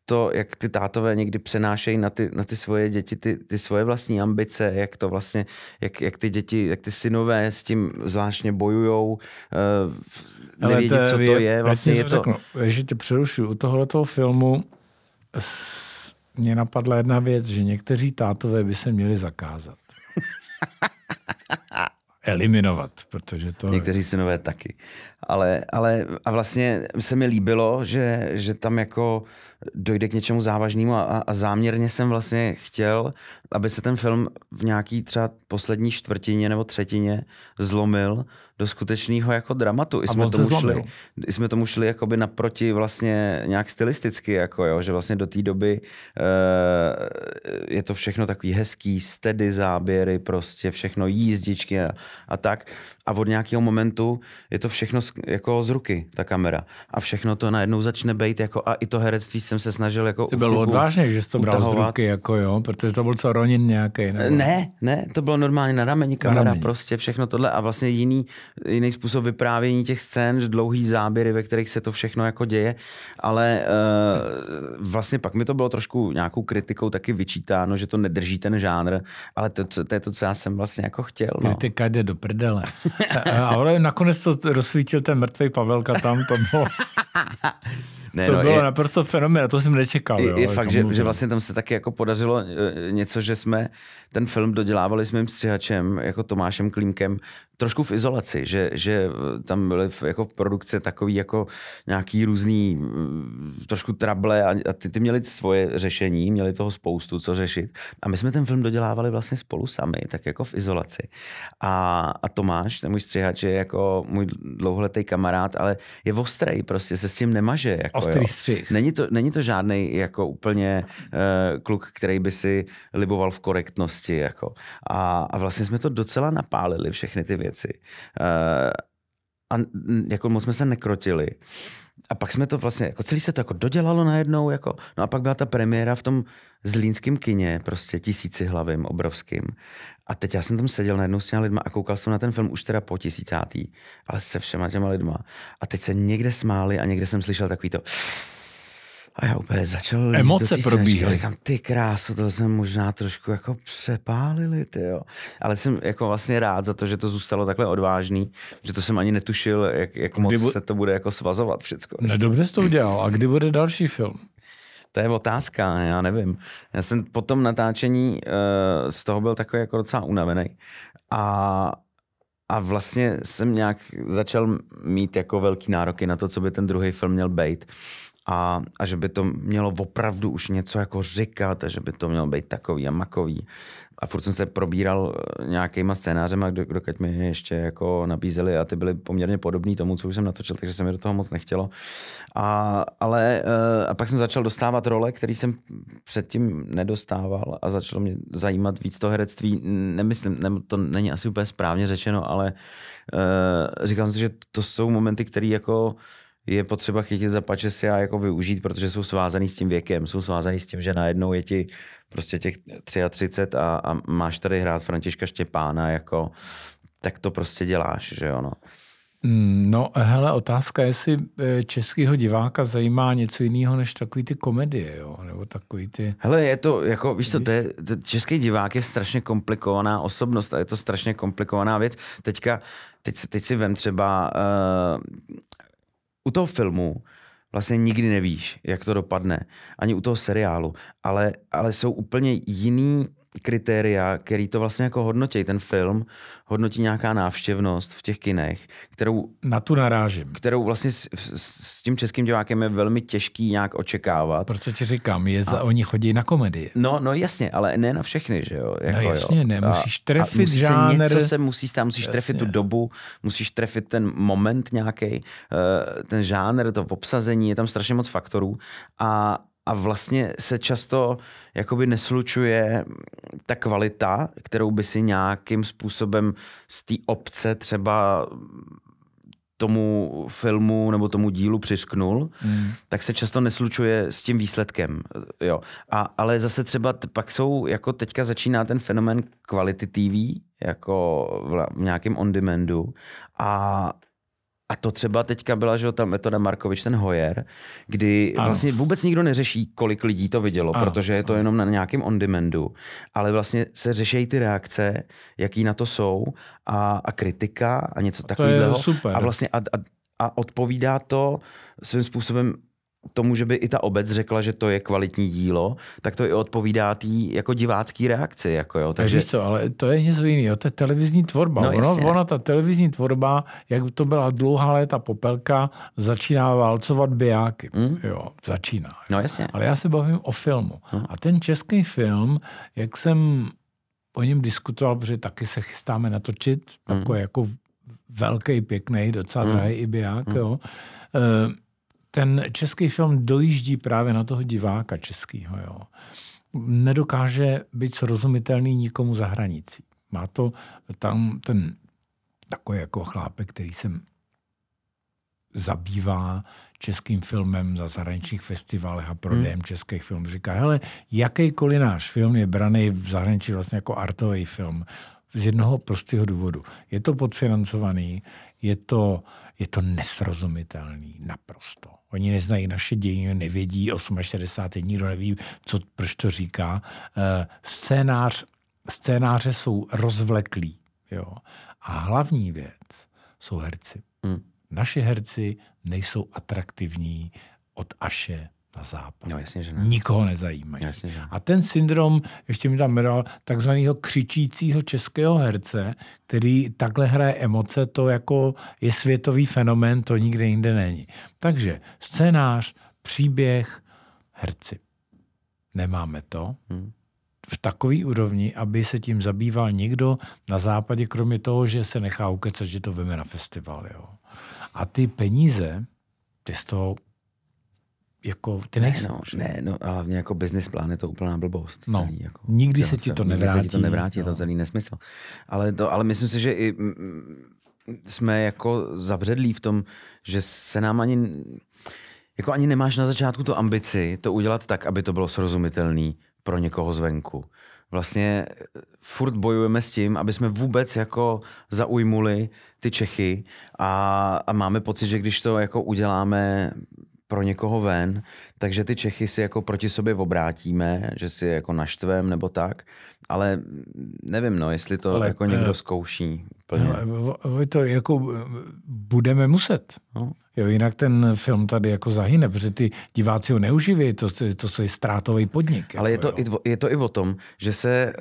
to, jak ty tátové někdy přenášejí na ty, na ty svoje děti ty, ty svoje vlastní ambice, jak to vlastně, jak, jak ty děti, jak ty synové s tím zvláštně bojujou, uh, nevědí, to, co to je. Vlastně je to... Řeknu, že tě přerušuju, u tohoto filmu s... mě napadla jedna věc, že někteří tátové by se měli zakázat. eliminovat, protože to... Někteří synové taky. Ale, ale a vlastně se mi líbilo, že, že tam jako dojde k něčemu závažnému a, a záměrně jsem vlastně chtěl, aby se ten film v nějaký třeba poslední čtvrtině nebo třetině zlomil do skutečného jako dramatu. I a jsme, tomu šli, I jsme tomu šli jakoby naproti vlastně nějak stylisticky, jako jo, že vlastně do té doby uh, je to všechno takový hezký, stedy záběry, prostě všechno jízdičky a, a tak. A od nějakého momentu je to všechno z, jako z ruky, ta kamera. A všechno to najednou začne být jako a i to herectví se jsem se snažil jako... Ty byl odvážný, že jsi to bral utahovat. z ruky, jako jo, protože to byl co Ronin nějaký. Nebo... Ne, ne, to bylo normálně na rameni, kamera, na rameni. prostě všechno tohle a vlastně jiný, jiný způsob vyprávění těch scén, že dlouhý záběry, ve kterých se to všechno jako děje, ale uh, vlastně pak mi to bylo trošku nějakou kritikou taky vyčítáno, že to nedrží ten žánr, ale to, to, to je to, co já jsem vlastně jako chtěl. No. Kritika jde do prdele. ale nakonec to rozsvítil ten mrtvý Pavelka tam, to bylo... Ne, to no, bylo je, naprosto fenomén, to jsem nečekal. Je, jo, je fakt, že, že vlastně tam se taky jako podařilo e, e, něco, že jsme ten film dodělávali s mým střihačem, jako Tomášem Klímkem, trošku v izolaci, že, že e, tam byly jako v produkce takový jako nějaký různý trošku trable a, a ty, ty měli svoje řešení, měli toho spoustu, co řešit. A my jsme ten film dodělávali vlastně spolu sami, tak jako v izolaci. A, a Tomáš, ten můj střihač, je jako můj dlouholetý kamarád, ale je ostrý, prostě se s tím nemaže. Jako, ostrý jo. střih. Není to, není to žádný jako úplně uh, kluk, který by si liboval v korektnosti. Jako. A, a vlastně jsme to docela napálili, všechny ty věci. Uh, a jako moc jsme se nekrotili. A pak jsme to vlastně, jako celý se to jako dodělalo najednou, jako, no a pak byla ta premiéra v tom zlínském kině, prostě tisíci hlavým, obrovským. A teď já jsem tam seděl najednou s těma lidma a koukal jsem na ten film už teda po tisícátý, ale se všema těma lidma. A teď se někde smáli a někde jsem slyšel takový to a já úplně začal Emoce probíhaly. Říkám, ty krásu, to jsme možná trošku jako přepálili, ty jo. Ale jsem jako vlastně rád za to, že to zůstalo takhle odvážný, že to jsem ani netušil, jak, jak moc bu... se to bude jako svazovat všecko. Ne, dobře jsi to udělal. A kdy bude další film? To je otázka, já nevím. Já jsem po tom natáčení uh, z toho byl takový jako docela unavený. A, a vlastně jsem nějak začal mít jako velký nároky na to, co by ten druhý film měl být a, a že by to mělo opravdu už něco jako říkat a že by to mělo být takový a makový. A furt jsem se probíral eh, nějakýma scénářema, kdo dokud mi ještě jako nabízeli a ty byly poměrně podobný tomu, co už jsem natočil, takže se mi do toho moc nechtělo. A, ale eh, a pak jsem začal dostávat role, které jsem předtím nedostával a začalo mě zajímat víc to herectví. Nemyslím, ne, to není asi úplně správně řečeno, ale uh, říkám si, že to jsou momenty, které jako je potřeba chytit za pače si a jako využít, protože jsou svázaný s tím věkem, jsou svázaný s tím, že najednou je ti prostě těch 33 a, a máš tady hrát Františka Štěpána, jako, tak to prostě děláš, že jo, no. Mm, no, hele, otázka, jestli eh, českého diváka zajímá něco jiného než takový ty komedie, jo? nebo takový ty... Hele, je to, jako, víš to, to je, to, český divák je strašně komplikovaná osobnost a je to strašně komplikovaná věc. Teďka, teď, teď si vem třeba uh, u toho filmu vlastně nikdy nevíš, jak to dopadne, ani u toho seriálu, ale, ale jsou úplně jiný kritéria, který to vlastně jako hodnotí. Ten film hodnotí nějaká návštěvnost v těch kinech, kterou... Na tu narážím. Kterou vlastně s, s tím českým divákem je velmi těžký nějak očekávat. Proto ti říkám, je za, a... oni chodí na komedie. No, no jasně, ale ne na všechny, že jo? No jako, no jasně, jo. ne, musíš trefit a, a musí žánr. Se něco se musí stát, musíš jasně. trefit tu dobu, musíš trefit ten moment nějaký, eh, ten žánr, to obsazení, je tam strašně moc faktorů a a vlastně se často jakoby neslučuje ta kvalita, kterou by si nějakým způsobem z té obce třeba tomu filmu nebo tomu dílu přišknul, mm. tak se často neslučuje s tím výsledkem. Jo. A, ale zase třeba t- pak jsou, jako teďka začíná ten fenomen kvality TV, jako v, v nějakém on-demandu a a to třeba teďka byla, že ta metoda Markovič, ten hojer, kdy ano. vlastně vůbec nikdo neřeší, kolik lidí to vidělo, ano. protože je to ano. jenom na nějakém on-demandu, ale vlastně se řeší ty reakce, jaký na to jsou a, a kritika a něco takového. A vlastně a, a, a odpovídá to svým způsobem tomu, že by i ta obec řekla, že to je kvalitní dílo, tak to i odpovídá tý jako divácký reakci. Jako jo. Takže... Víš co, ale to je něco jiného, to je televizní tvorba. No, ono, no. ona, ta televizní tvorba, jak to byla dlouhá léta popelka, začíná válcovat bijáky. Mm? Jo, začíná. No jasně. Ale já se bavím o filmu. Mm. A ten český film, jak jsem o něm diskutoval, protože taky se chystáme natočit, mm. jako, jako velký, pěkný, docela mm. drahý i biják, mm. jo. E, ten český film dojíždí právě na toho diváka českého. Jo. Nedokáže být srozumitelný nikomu za hranicí. Má to tam ten takový jako chlápek, který se zabývá českým filmem za zahraničních festivalech a prodejem hmm. českých filmů. Říká, hele, jakýkoliv náš film je braný v zahraničí vlastně jako artový film z jednoho prostého důvodu. Je to podfinancovaný, je to, je to nesrozumitelný naprosto. Oni neznají naše dějiny, nevědí 68, nikdo neví, co, proč to říká. Eh, scénář, scénáře jsou rozvleklí. Jo. A hlavní věc jsou herci. Mm. Naši herci nejsou atraktivní od Aše na západ. No, jasně, že ne. Nikoho nezajímají. No, jasně, že ne. A ten syndrom, ještě mi tam jmenoval, takzvaného křičícího českého herce, který takhle hraje emoce, to jako je světový fenomén, to nikde jinde není. Takže scénář, příběh, herci. Nemáme to. Hmm v takový úrovni, aby se tím zabýval někdo na západě, kromě toho, že se nechá ukecat, že to veme na festival. Jo. A ty peníze, ty z toho jako ty Ne, no, ne, no, a hlavně jako business plán je to úplná blbost. No, celý, jako, nikdy se ti to nevrátí. Nikdy se ti to nevrátí, no. je to no. celý nesmysl. Ale, to, ale myslím si, že i mm, mm, jsme jako zabředlí v tom, že se nám ani jako ani nemáš na začátku tu ambici to udělat tak, aby to bylo srozumitelné pro někoho zvenku. Vlastně eh, furt bojujeme s tím, aby jsme vůbec jako zaujmuli ty Čechy a, a máme pocit, že když to jako uděláme pro někoho ven, takže ty Čechy si jako proti sobě obrátíme, že si jako naštvem nebo tak, ale nevím, no, jestli to ale, jako někdo eh, zkouší. Úplně. No, To jako budeme muset. No. Jo, jinak ten film tady jako zahyne, protože ty diváci ho neuživí, to, to, jsou je ztrátový podnik. Ale jako, je, to i, je to i o tom, že se...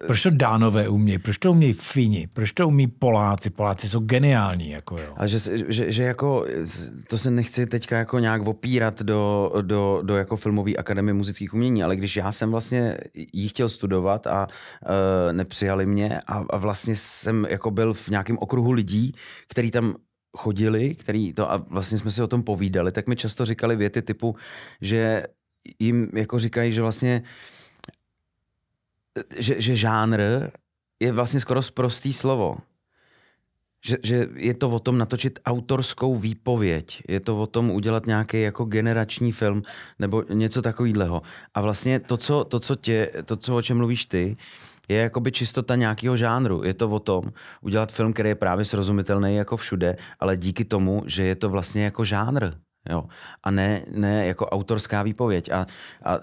Uh... Proč to dánové umějí? Proč to umějí Fini? Proč to umí Poláci? Poláci jsou geniální. Jako, jo. A že, že, že jako, to se nechci teďka jako nějak opírat do, do, do jako filmové akademie muzických umění, ale když já jsem vlastně jí chtěl studovat a uh, nepřijali mě a, a vlastně jsem jako byl v nějakém okruhu lidí, který tam chodili, který to, a vlastně jsme si o tom povídali, tak mi často říkali věty typu, že jim jako říkají, že vlastně že, že žánr je vlastně skoro zprostý slovo. Že, že je to o tom natočit autorskou výpověď, je to o tom udělat nějaký jako generační film nebo něco takového. A vlastně to co, to, co tě, to, co, o čem mluvíš ty, je jakoby čistota nějakého žánru. Je to o tom udělat film, který je právě srozumitelný jako všude, ale díky tomu, že je to vlastně jako žánr. Jo. A ne, ne jako autorská výpověď. A, a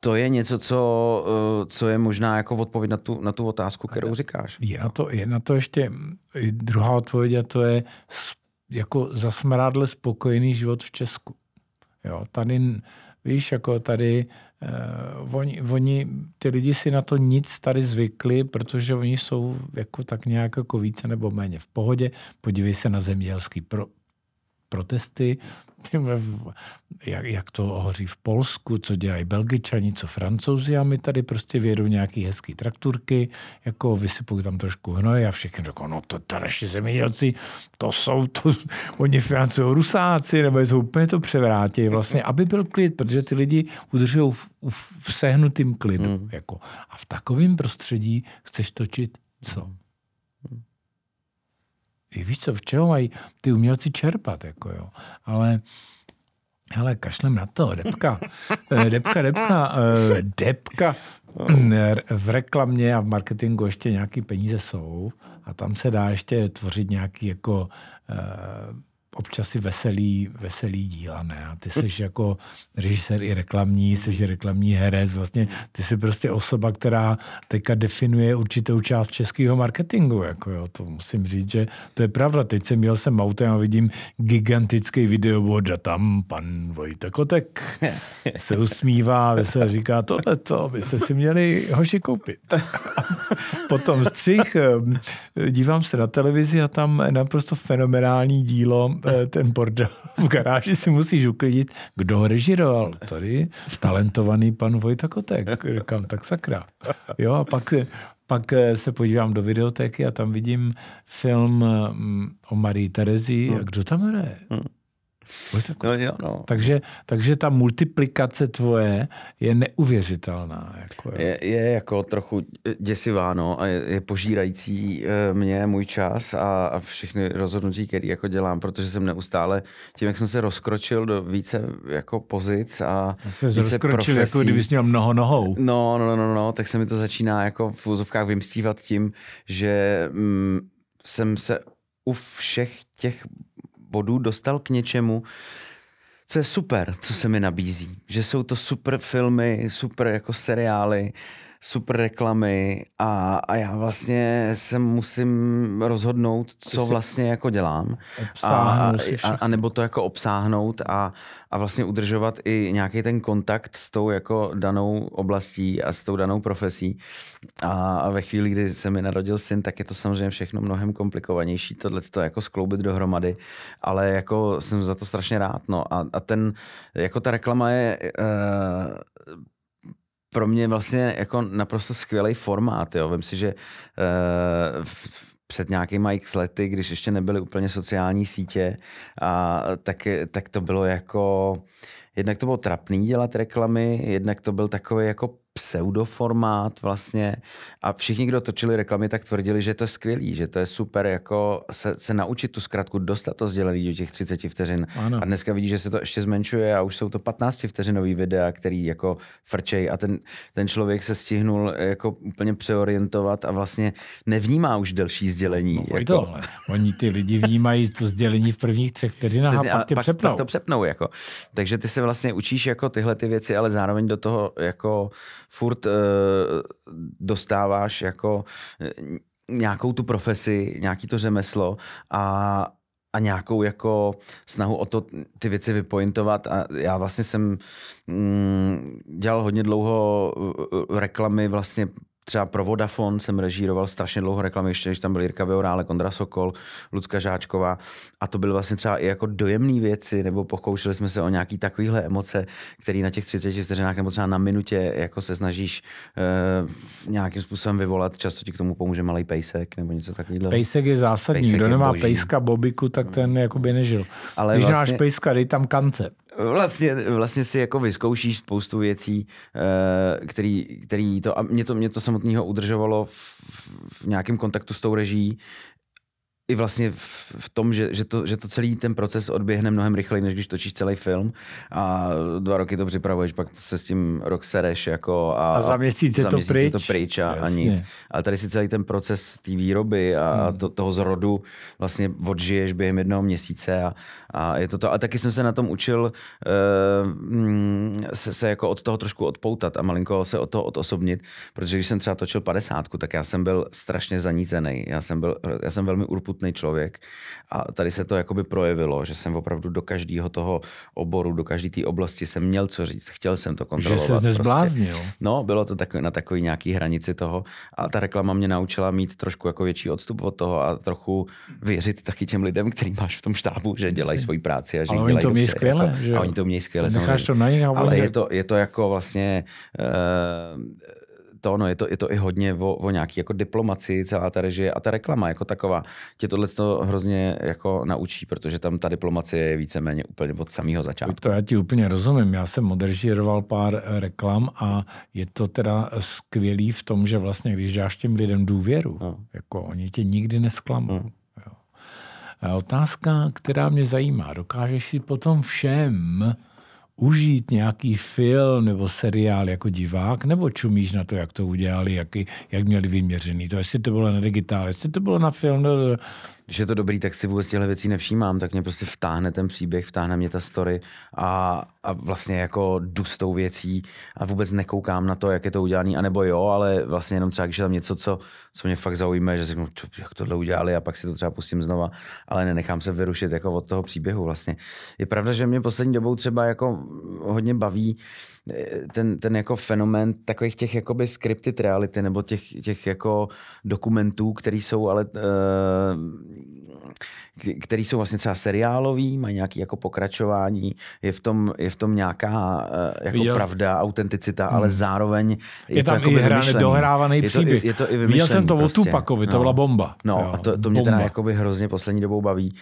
to je něco, co, eh, co je možná jako odpověď na tu, na tu otázku, kterou říkáš. Je na to, je na to ještě mm, druhá odpověď a to je jako zasmrádle spokojený život v Česku. Jo, tady, víš, jako tady Uh, oni, oni, ty lidi si na to nic tady zvykli, protože oni jsou jako tak nějak jako více nebo méně v pohodě. Podívej se na zemědělský pro, protesty, jak, jak to hoří v Polsku, co dělají Belgičani, co Francouzi a my tady prostě vědou nějaký hezký trakturky, jako vysypují tam trošku hnoje a všichni řekl, no to, to naši zemědělci, to jsou, to, oni financují rusáci, nebo jsou úplně to převrátí vlastně, aby byl klid, protože ty lidi udržují v, v, v sehnutým klidu. Mm. Jako. A v takovém prostředí chceš točit co? Mm víš co, v čeho mají ty umělci čerpat, jako jo. Ale hele, kašlem na to, depka, depka, depka, depka. V reklamě a v marketingu ještě nějaký peníze jsou a tam se dá ještě tvořit nějaký jako eh, občas i veselý, veselý díla, ne? A ty jsi hm. jako režisér i reklamní, jsi reklamní herec, vlastně ty jsi prostě osoba, která teďka definuje určitou část českého marketingu, jako jo, to musím říct, že to je pravda. Teď jsem měl sem autem a vidím gigantický videobod a tam pan Vojta Kotek se usmívá, se říká, tohle to byste si měli hoši koupit. A potom střih, eh, dívám se na televizi a tam naprosto fenomenální dílo Eh, ten bordel v garáži si musíš uklidit, kdo režiroval. Tady talentovaný pan Vojta Kotek. Říkám, tak sakra. Jo, a pak, pak eh, se podívám do videotéky a tam vidím film eh, mm, o Marii Terezi, Hmm. Kdo tam hraje? Hmm. No, jo, no. Takže, takže ta multiplikace tvoje je neuvěřitelná. Jako, jo. je, je jako trochu děsivá, no, a je, je požírající eh, mě, můj čas a, a všechny rozhodnutí, které jako dělám, protože jsem neustále, tím, jak jsem se rozkročil do více jako pozic a se více rozkročil, jako profesí, jako kdybys měl mnoho nohou. No, no, no, no, no, tak se mi to začíná jako v úzovkách vymstívat tím, že mm, jsem se u všech těch bodů dostal k něčemu, co je super, co se mi nabízí. Že jsou to super filmy, super jako seriály, uh, super reklamy a, a já vlastně se musím rozhodnout, co vlastně jako dělám. A, a, a nebo to jako obsáhnout a, a vlastně udržovat i nějaký ten kontakt s tou jako danou oblastí a s tou danou profesí. A, a ve chvíli, kdy se mi narodil syn, tak je to samozřejmě všechno mnohem komplikovanější, tohle to jako skloubit dohromady, ale jako jsem za to strašně rád. No. A, a ten, jako ta reklama je uh, pro mě vlastně jako naprosto skvělý formát. Jo. Vím si, že uh, před nějakýma x lety, když ještě nebyly úplně sociální sítě, a, tak, tak to bylo jako jednak to bylo trapný dělat reklamy, jednak to byl takový jako pseudoformát vlastně a všichni, kdo točili reklamy, tak tvrdili, že to je skvělý, že to je super jako se, se naučit tu zkratku dostat to sdělení do těch 30 vteřin. Ano. A dneska vidí, že se to ještě zmenšuje a už jsou to 15 vteřinový videa, který jako frčej a ten, ten člověk se stihnul jako úplně přeorientovat a vlastně nevnímá už delší sdělení. No, jako. to, ale oni ty lidi vnímají to sdělení v prvních třech vteřinách a pak, a pak, přepnou. pak to přepnou. Jako. Takže ty se vlastně učíš jako tyhle ty věci, ale zároveň do toho jako furt e, dostáváš jako eh, nějakou tu profesi, nějaký to řemeslo a, a nějakou jako snahu o to ty věci vypointovat a já vlastně jsem mm, dělal hodně dlouho eh, reklamy vlastně třeba pro Vodafone jsem režíroval strašně dlouho reklamy, ještě než tam byl Jirka Viorále, Kondra Sokol, Lucka Žáčková a to byly vlastně třeba i jako dojemné věci, nebo pokoušeli jsme se o nějaký takovýhle emoce, který na těch 30 vteřinách nebo třeba na minutě jako se snažíš uh, nějakým způsobem vyvolat. Často ti k tomu pomůže malý pejsek nebo něco takového. Pejsek je zásadní. Pejsek Kdo nemá boží. pejska, bobiku, tak ten jako by nežil. Ale Když vlastně... máš pejska, dej tam kance. Vlastně, vlastně si jako vyzkoušíš spoustu věcí, eh, který, který to, a mě to, mě to samotného udržovalo v, v nějakém kontaktu s tou reží, i vlastně v, v tom, že, že, to, že to celý ten proces odběhne mnohem rychleji, než když točíš celý film a dva roky to připravuješ, pak se s tím rok sereš jako a, a za měsíc je za to měsíc pryč, je to pryč a, a nic. Ale tady si celý ten proces té výroby a hmm. to, toho zrodu vlastně odžiješ během jednoho měsíce a, a je to to. A taky jsem se na tom učil uh, se, se jako od toho trošku odpoutat a malinko se od toho odosobnit, protože když jsem třeba točil padesátku, tak já jsem byl strašně zanícený. Já jsem byl, já jsem velmi urputný smutný člověk. A tady se to jakoby projevilo, že jsem opravdu do každého toho oboru, do každé té oblasti jsem měl co říct, chtěl jsem to kontrolovat. Že se prostě. nezbláznil. Prostě. No, bylo to tak, na takové nějaké hranici toho. A ta reklama mě naučila mít trošku jako větší odstup od toho a trochu věřit taky těm lidem, který máš v tom štábu, že dělají svoji práci a že ale oni to mějí skvěle. Jako, že? A oni to mějí skvěle. to na nich. Ale je to, je to jako vlastně uh, to, no, je to, je to i hodně o, o nějaký jako diplomaci, celá ta režie a ta reklama jako taková. Tě tohle to hrozně jako naučí, protože tam ta diplomacie je víceméně úplně od samého začátku. To já ti úplně rozumím. Já jsem moderžíroval pár eh, reklam a je to teda skvělý v tom, že vlastně, když dáš těm lidem důvěru, no. jako oni tě nikdy nesklamou. No. Otázka, která mě zajímá. Dokážeš si potom všem užít nějaký film nebo seriál jako divák, nebo čumíš na to, jak to udělali, jak, jak měli vyměřený to, jestli to bylo na digitál, jestli to bylo na film, no, když je to dobrý, tak si vůbec těchto věcí nevšímám, tak mě prostě vtáhne ten příběh, vtáhne mě ta story a, a vlastně jako jdu s tou věcí a vůbec nekoukám na to, jak je to udělané, anebo jo, ale vlastně jenom třeba, když je tam něco, co, co mě fakt zaujíme, že řeknu, to, jak tohle udělali a pak si to třeba pustím znova, ale nenechám se vyrušit jako od toho příběhu vlastně. Je pravda, že mě poslední dobou třeba jako hodně baví, Eh, ten, ten jako fenomén takových těch jakoby scripted reality nebo těch, těch jako dokumentů, které jsou ale eh, který jsou vlastně třeba seriálový, mají nějaké jako pokračování, je v tom, je v tom nějaká eh, jako Viděl pravda, autenticita, hmm. ale zároveň je, je tam to i hra, dohrávaný je příběh. To, je, je to i Viděl jsem to prostě. o Tupakovi, to prostě. no. byla bomba. No jo, a to, to mě bomba. teda hrozně poslední dobou baví,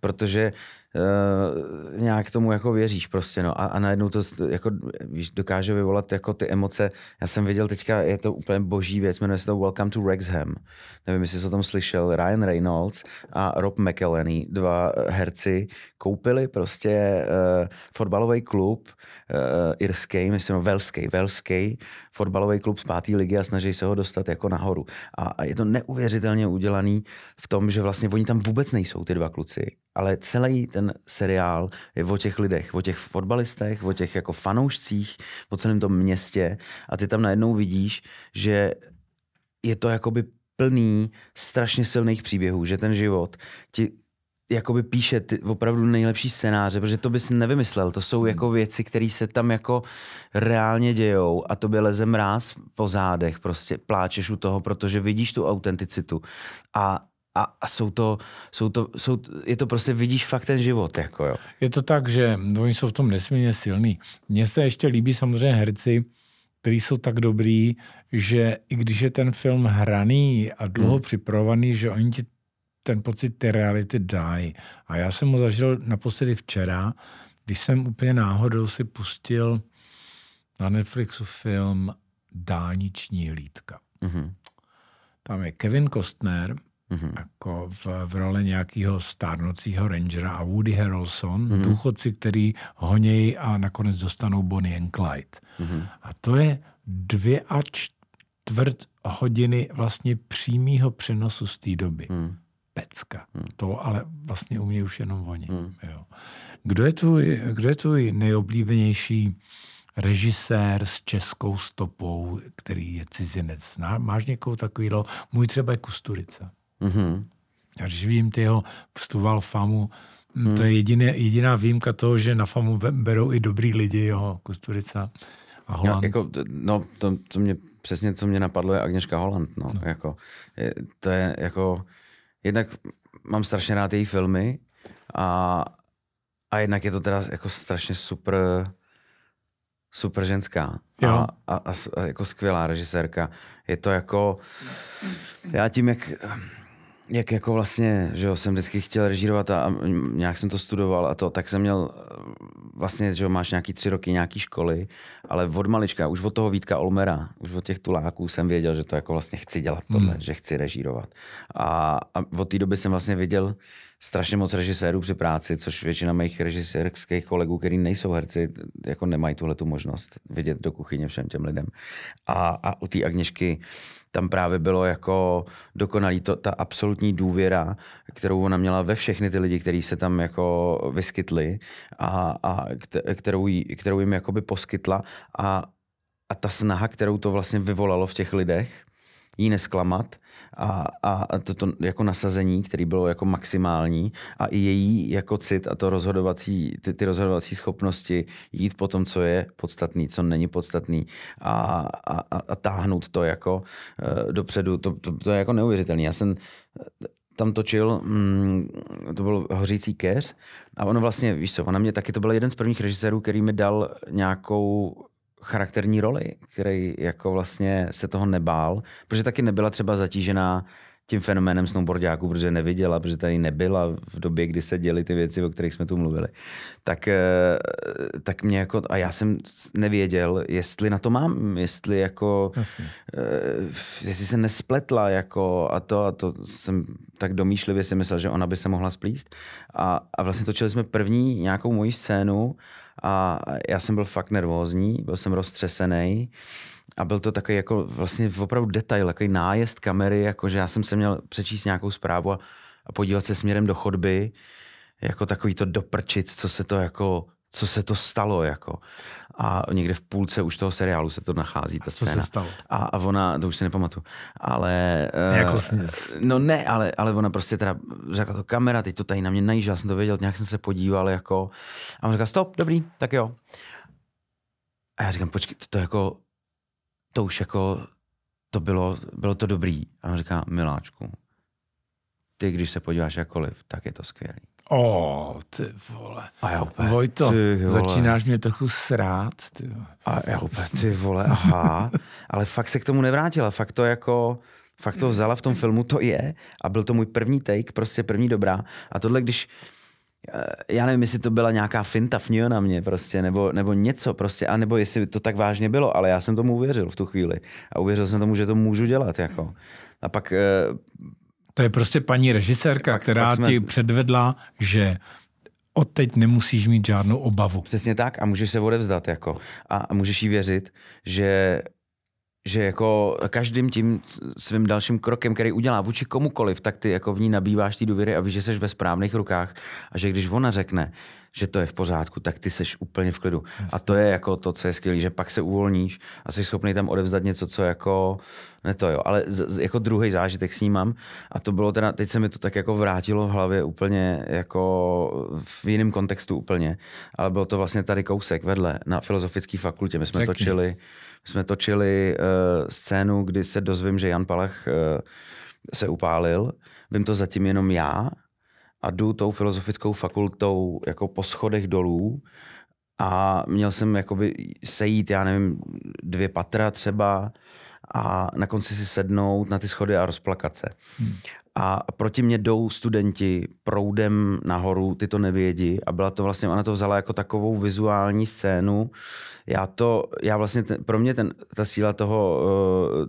protože uh, nějak tomu jako věříš prostě, no. A, a najednou to jako, víš, dokáže vyvolat jako ty emoce. Já jsem viděl teďka, je to úplně boží věc, jmenuje se to Welcome to Rexham. Nevím, jestli jsi o tom slyšel. Ryan Reynolds a Rob McElhenney, dva eh, herci, koupili prostě uh, fotbalový klub uh, irský, myslím, no, velský, velský fotbalový klub z páté ligy a snaží se ho dostat jako nahoru. A, a je to neuvěřitelně udělaný v tom, že vlastně oni tam vůbec nejsou, ty dva kluci ale celý ten seriál je o těch lidech, o těch fotbalistech, o těch jako fanoušcích, po celém tom městě a ty tam najednou vidíš, že je to jakoby plný strašně silných příběhů, že ten život ti jakoby píše ty opravdu nejlepší scénáře, protože to bys nevymyslel. To jsou hmm. jako věci, které se tam jako reálně dějou a tobě leze mráz po zádech, prostě pláčeš u toho, protože vidíš tu autenticitu. A a, a jsou to, jsou to, jsou, je to prostě, vidíš fakt ten život. Jako, jo. Je to tak, že no, oni jsou v tom nesmírně silní. Mně se ještě líbí samozřejmě herci, který jsou tak dobrý, že i když je ten film hraný a dlouho mm. připravovaný, že oni ti ten pocit té reality dají. A já jsem ho zažil naposledy včera, když jsem úplně náhodou si pustil na Netflixu film Dálniční hlídka. Mm-hmm. Tam je Kevin Kostner, mm-hmm. jako v, v role nějakého stárnoucího rangera a Woody Harrelson, mm-hmm. důchodci, který honějí a nakonec dostanou Bonnie and Clyde. Mm-hmm. A to je dvě a čtvrt hodiny vlastně přímého přenosu z té doby. Mm. Pecka. Mm. To ale vlastně umí už jenom oni. Mm. Jo. Kdo, je tvůj, kdo je tvůj nejoblíbenější režisér s českou stopou, který je cizinec? Zná, máš někoho takového? Můj třeba je Kusturica. Mm-hmm. Já když vím, ty ho vstuval famu, hmm. to je hmm. jediné, jediná výjimka toho, že na famu berou i dobrý lidi jeho, Kusturica a Holand. No, jako, no to, co mě, přesně co mě napadlo je Agněška Holand, no, no. jako, je, to je jako, jednak mám strašně rád její filmy a, a jednak je to teda jako strašně super, super ženská a, a, a, a jako skvělá režisérka. Je to jako, já tím, jak jak jako vlastně, že jo, jsem vždycky chtěl režírovat a, a nějak jsem to studoval a to, tak jsem měl eh, vlastně, že jo, máš nějaký tři roky nějaký školy, ale od malička, už od toho Vítka Olmera, už od těch tuláků jsem věděl, že to jako vlastně chci dělat tohle, hmm. že chci režírovat. A, a od té doby jsem vlastně viděl strašně moc režisérů při práci, což většina mých režisérských kolegů, kteří nejsou herci, jako nemají tuhle tu možnost vidět do kuchyně všem těm lidem. A, a u té Agněšky tam právě bylo jako dokonalý to, ta absolutní důvěra, kterou ona měla ve všechny ty lidi, kteří se tam jako vyskytli a, a kterou, jí, kterou jim jakoby poskytla a, a ta snaha, kterou to vlastně vyvolalo v těch lidech, jí nesklamat a, a to, to jako nasazení, které bylo jako maximální a i její jako cit a to rozhodovací, ty, ty rozhodovací schopnosti jít po tom, co je podstatný, co není podstatný a, a, a táhnout to jako uh, dopředu, to, to, to je jako neuvěřitelné. Já jsem eh, tam točil, mm, to byl Hořící keř a ono vlastně, víš co, ona mě taky, to byl jeden z prvních režisérů, který mi dal nějakou charakterní roli, který jako vlastně se toho nebál, protože taky nebyla třeba zatížená tím fenoménem snowboardiáků, protože neviděla, protože tady nebyla v době, kdy se děly ty věci, o kterých jsme tu mluvili. Tak, eh, tak mě jako, a já jsem nevěděl, jestli na to mám, jestli jako, Asi. Eh, jestli se nespletla jako a to a to jsem tak domýšlivě si myslel, že ona by se mohla splíst. A, a vlastně točili jsme první nějakou moji scénu a já jsem byl fakt nervózní, byl jsem roztřesený a byl to takový jako vlastně opravdu detail, takový nájezd kamery, jako že já jsem se měl přečíst nějakou zprávu a, a podívat se směrem do chodby, jako takový to doprčit, co se to jako co se to stalo, jako. A někde v půlce už toho seriálu se to nachází, ta a co scéna. se stalo? A, a ona, to už si nepamatuju, ale... Eh, jako uh, no ne, ale, ale ona prostě teda řekla to kamera, teď to tady na mě najíž jsem to věděl, nějak jsem se podíval, jako. A on řekla, stop, dobrý, tak jo. A já říkám, počkej, to, to jako, to už jako, to bylo, bylo to dobrý. A on říká, miláčku, ty když se podíváš jakkoliv, tak je to skvělý. O, ty vole. A já úplně, Vojto, ty vole. začínáš mě trochu srát. Ty vole. A já úplně, ty vole, aha. Ale fakt se k tomu nevrátila. Fakt to jako... Fakt to vzala v tom filmu, to je. A byl to můj první take, prostě první dobrá. A tohle, když eh, já nevím, jestli to byla nějaká finta fňo na mě prostě, nebo, nebo něco prostě, a nebo jestli to tak vážně bylo, ale já jsem tomu uvěřil v tu chvíli. A uvěřil jsem tomu, že to můžu dělat, jako. A pak eh, to je prostě paní režisérka, tak, která jsme... ti předvedla, že odteď nemusíš mít žádnou obavu. Přesně tak a můžeš se odevzdat jako a, a můžeš jí věřit, že že jako každým tím svým dalším krokem, který udělá vůči komukoliv, tak ty jako v ní nabýváš ty důvěry a víš, že jsi ve správných rukách a že když ona řekne, že to je v pořádku, tak ty seš úplně v klidu. Jasně. A to je jako to, co je skvělé, že pak se uvolníš a jsi schopný tam odevzdat něco, co jako, ne to jo, ale z, jako druhý zážitek s ní mám a to bylo teda, teď se mi to tak jako vrátilo v hlavě úplně jako v jiném kontextu úplně, ale bylo to vlastně tady kousek vedle na filozofické fakultě, my jsme Řekni. točili jsme točili uh, scénu, kdy se dozvím, že Jan Palach uh, se upálil. Vím to zatím jenom já a jdu tou filozofickou fakultou jako po schodech dolů a měl jsem jakoby sejít, já nevím, dvě patra třeba a na konci si sednout na ty schody a rozplakat se. Hmm a proti mě jdou studenti proudem nahoru, ty to nevědí a byla to vlastně, ona to vzala jako takovou vizuální scénu. Já to, já vlastně, ten, pro mě ten, ta síla toho,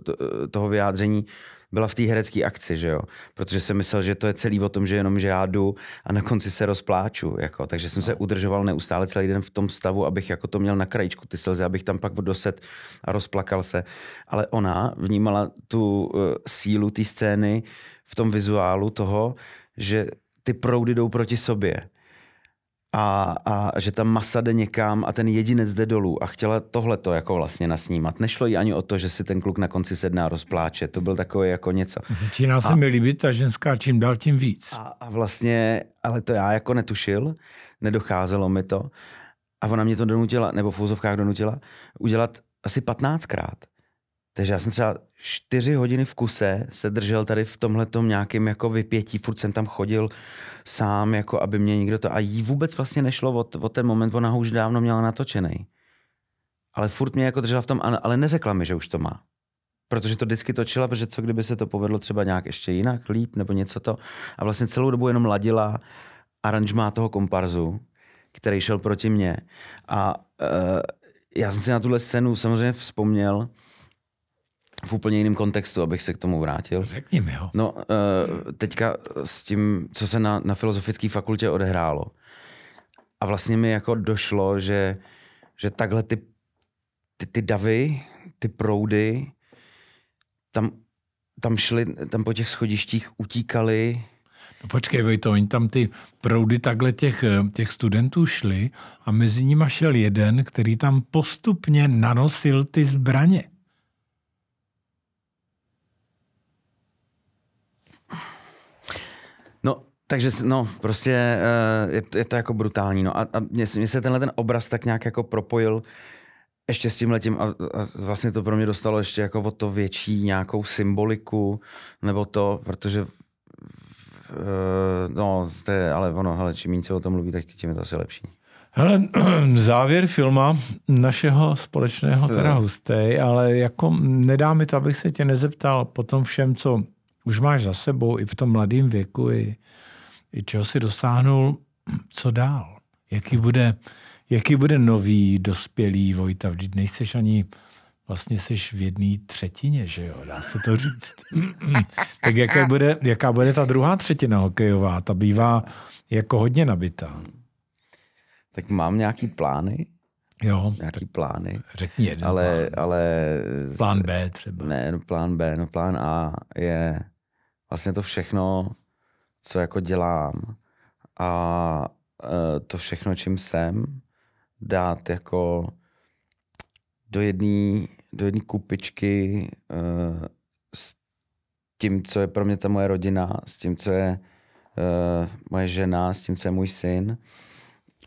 eh, eh, toho vyjádření byla v té herecké akci, že jo. Protože jsem myslel, že to je celý o tom, že jenom že já jdu a na konci se rozpláču, jako. Takže jsem no. se udržoval neustále celý den v tom stavu, abych jako to měl na krajičku ty slzy, abych tam pak doset a rozplakal se. Ale ona vnímala tu uh, sílu té scény v tom vizuálu toho, že ty proudy jdou proti sobě a, a že ta masa jde někam a ten jedinec jde dolů a chtěla tohle to jako vlastně nasnímat. Nešlo jí ani o to, že si ten kluk na konci sedná a rozpláče, to byl takový jako něco. Začíná se mi líbit ta ženská čím dál tím víc. A, a vlastně, ale to já jako netušil, nedocházelo mi to a ona mě to donutila, nebo v úzovkách donutila, udělat asi patnáctkrát. Takže já jsem třeba čtyři hodiny v kuse se držel tady v tom nějakým jako vypětí, furt jsem tam chodil sám, jako aby mě někdo to... A jí vůbec vlastně nešlo od, od ten moment, ona ho už dávno měla natočený. Ale furt mě jako držela v tom, ale neřekla mi, že už to má. Protože to vždycky točila, protože co kdyby se to povedlo třeba nějak ještě jinak, líp nebo něco to. A vlastně celou dobu jenom ladila aranžma toho komparzu, který šel proti mně. A uh, já jsem si na tuhle scénu samozřejmě vzpomněl, v úplně jiném kontextu, abych se k tomu vrátil. Řekni mi ho. No, eh, teďka s tím, co se na, na filozofické fakultě odehrálo. A vlastně mi jako došlo, že, že takhle ty, ty, ty davy, ty proudy, tam, tam šli, tam po těch schodištích utíkali. No počkej, Vojto, oni tam ty proudy takhle těch, eh, těch studentů šli a mezi nimi šel jeden, který tam postupně nanosil ty zbraně. Takže no, prostě eh, je to, je to jako brutální. No. A, a mně se tenhle ten obraz tak nějak jako propojil ještě s tím letím a, a vlastně to pro mě dostalo ještě jako o to větší nějakou symboliku, nebo to, protože eh, no, to je, ale ono, hele, čím méně se o tom mluví, tak tím je to asi lepší. Hele, závěr filma našeho společného teda hustej, ale jako nedá mi to, abych se tě nezeptal po tom všem, co už máš za sebou i v tom mladém věku, i čeho si dosáhnul, co dál? Jaký bude, jaký bude nový dospělý Vojta? Vždyť nejseš ani vlastně seš v jedné třetině, že jo, dá se to říct. tak jaká bude, jaká bude ta druhá třetina hokejová? Ta bývá jako hodně nabitá. Tak mám nějaký plány. Jo. Nějaký tak plány. Řekni jeden ale, plán. Ale... Plán B třeba. Ne, no plán B, no plán A je vlastně to všechno co jako dělám a e, to všechno, čím jsem, dát jako do jedné do jedné kupičky uh, s tím, co je pro mě ta moje rodina, s tím, co je uh, moje žena, s tím, co je můj syn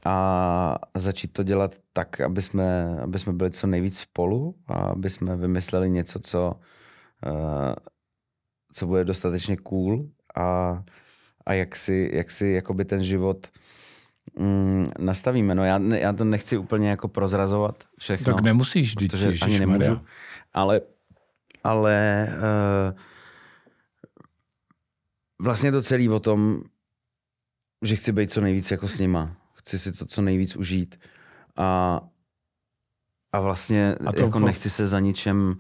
a začít to dělat tak, aby jsme, aby jsme byli co nejvíc spolu a aby jsme vymysleli něco, co, uh, co bude dostatečně cool a a jak si, jak si jakoby ten život mm, nastavíme. No já, já to nechci úplně jako prozrazovat všechno. Tak nemusíš, dítě, protože ani nemůžu. Maria. Ale, ale uh, vlastně to celé o tom, že chci být co nejvíc jako s nima. Chci si to co nejvíc užít. A, a vlastně a to jako nechci se za ničem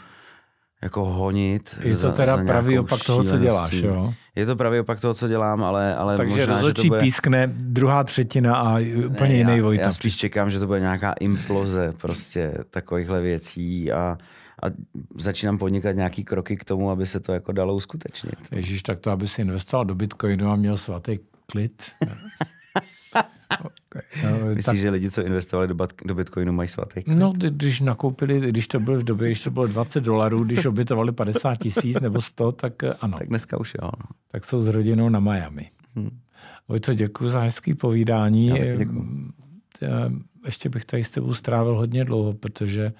jako honit. Je to za, teda za pravý opak toho, co děláš, jo? Je to pravý opak toho, co dělám, ale, ale Takže možná, rozhodčí že to bude... pískne druhá třetina a úplně ne, jiný já, Vojta. Já spíš čekám, že to bude nějaká imploze prostě takovýchhle věcí a, a začínám podnikat nějaký kroky k tomu, aby se to jako dalo uskutečnit. Ježíš, tak to, aby si investoval do Bitcoinu a měl svatý klid. Okay. No, Myslíš, tak... že lidi, co investovali do, bat, do Bitcoinu, mají svatý? klid? No, když nakoupili, když to bylo v době, když to bylo 20 dolarů, když obětovali 50 tisíc nebo 100, tak eh, ano. Tak dneska už jo. No. Tak jsou s rodinou na Miami. Hmm. to děkuji za hezký povídání. Já ehm, ehm, Ještě bych tady s tebou strávil hodně dlouho, protože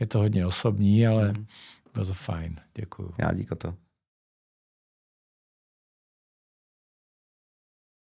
je to hodně osobní, ale hm. bylo to fajn. Děkuji. Já díko to.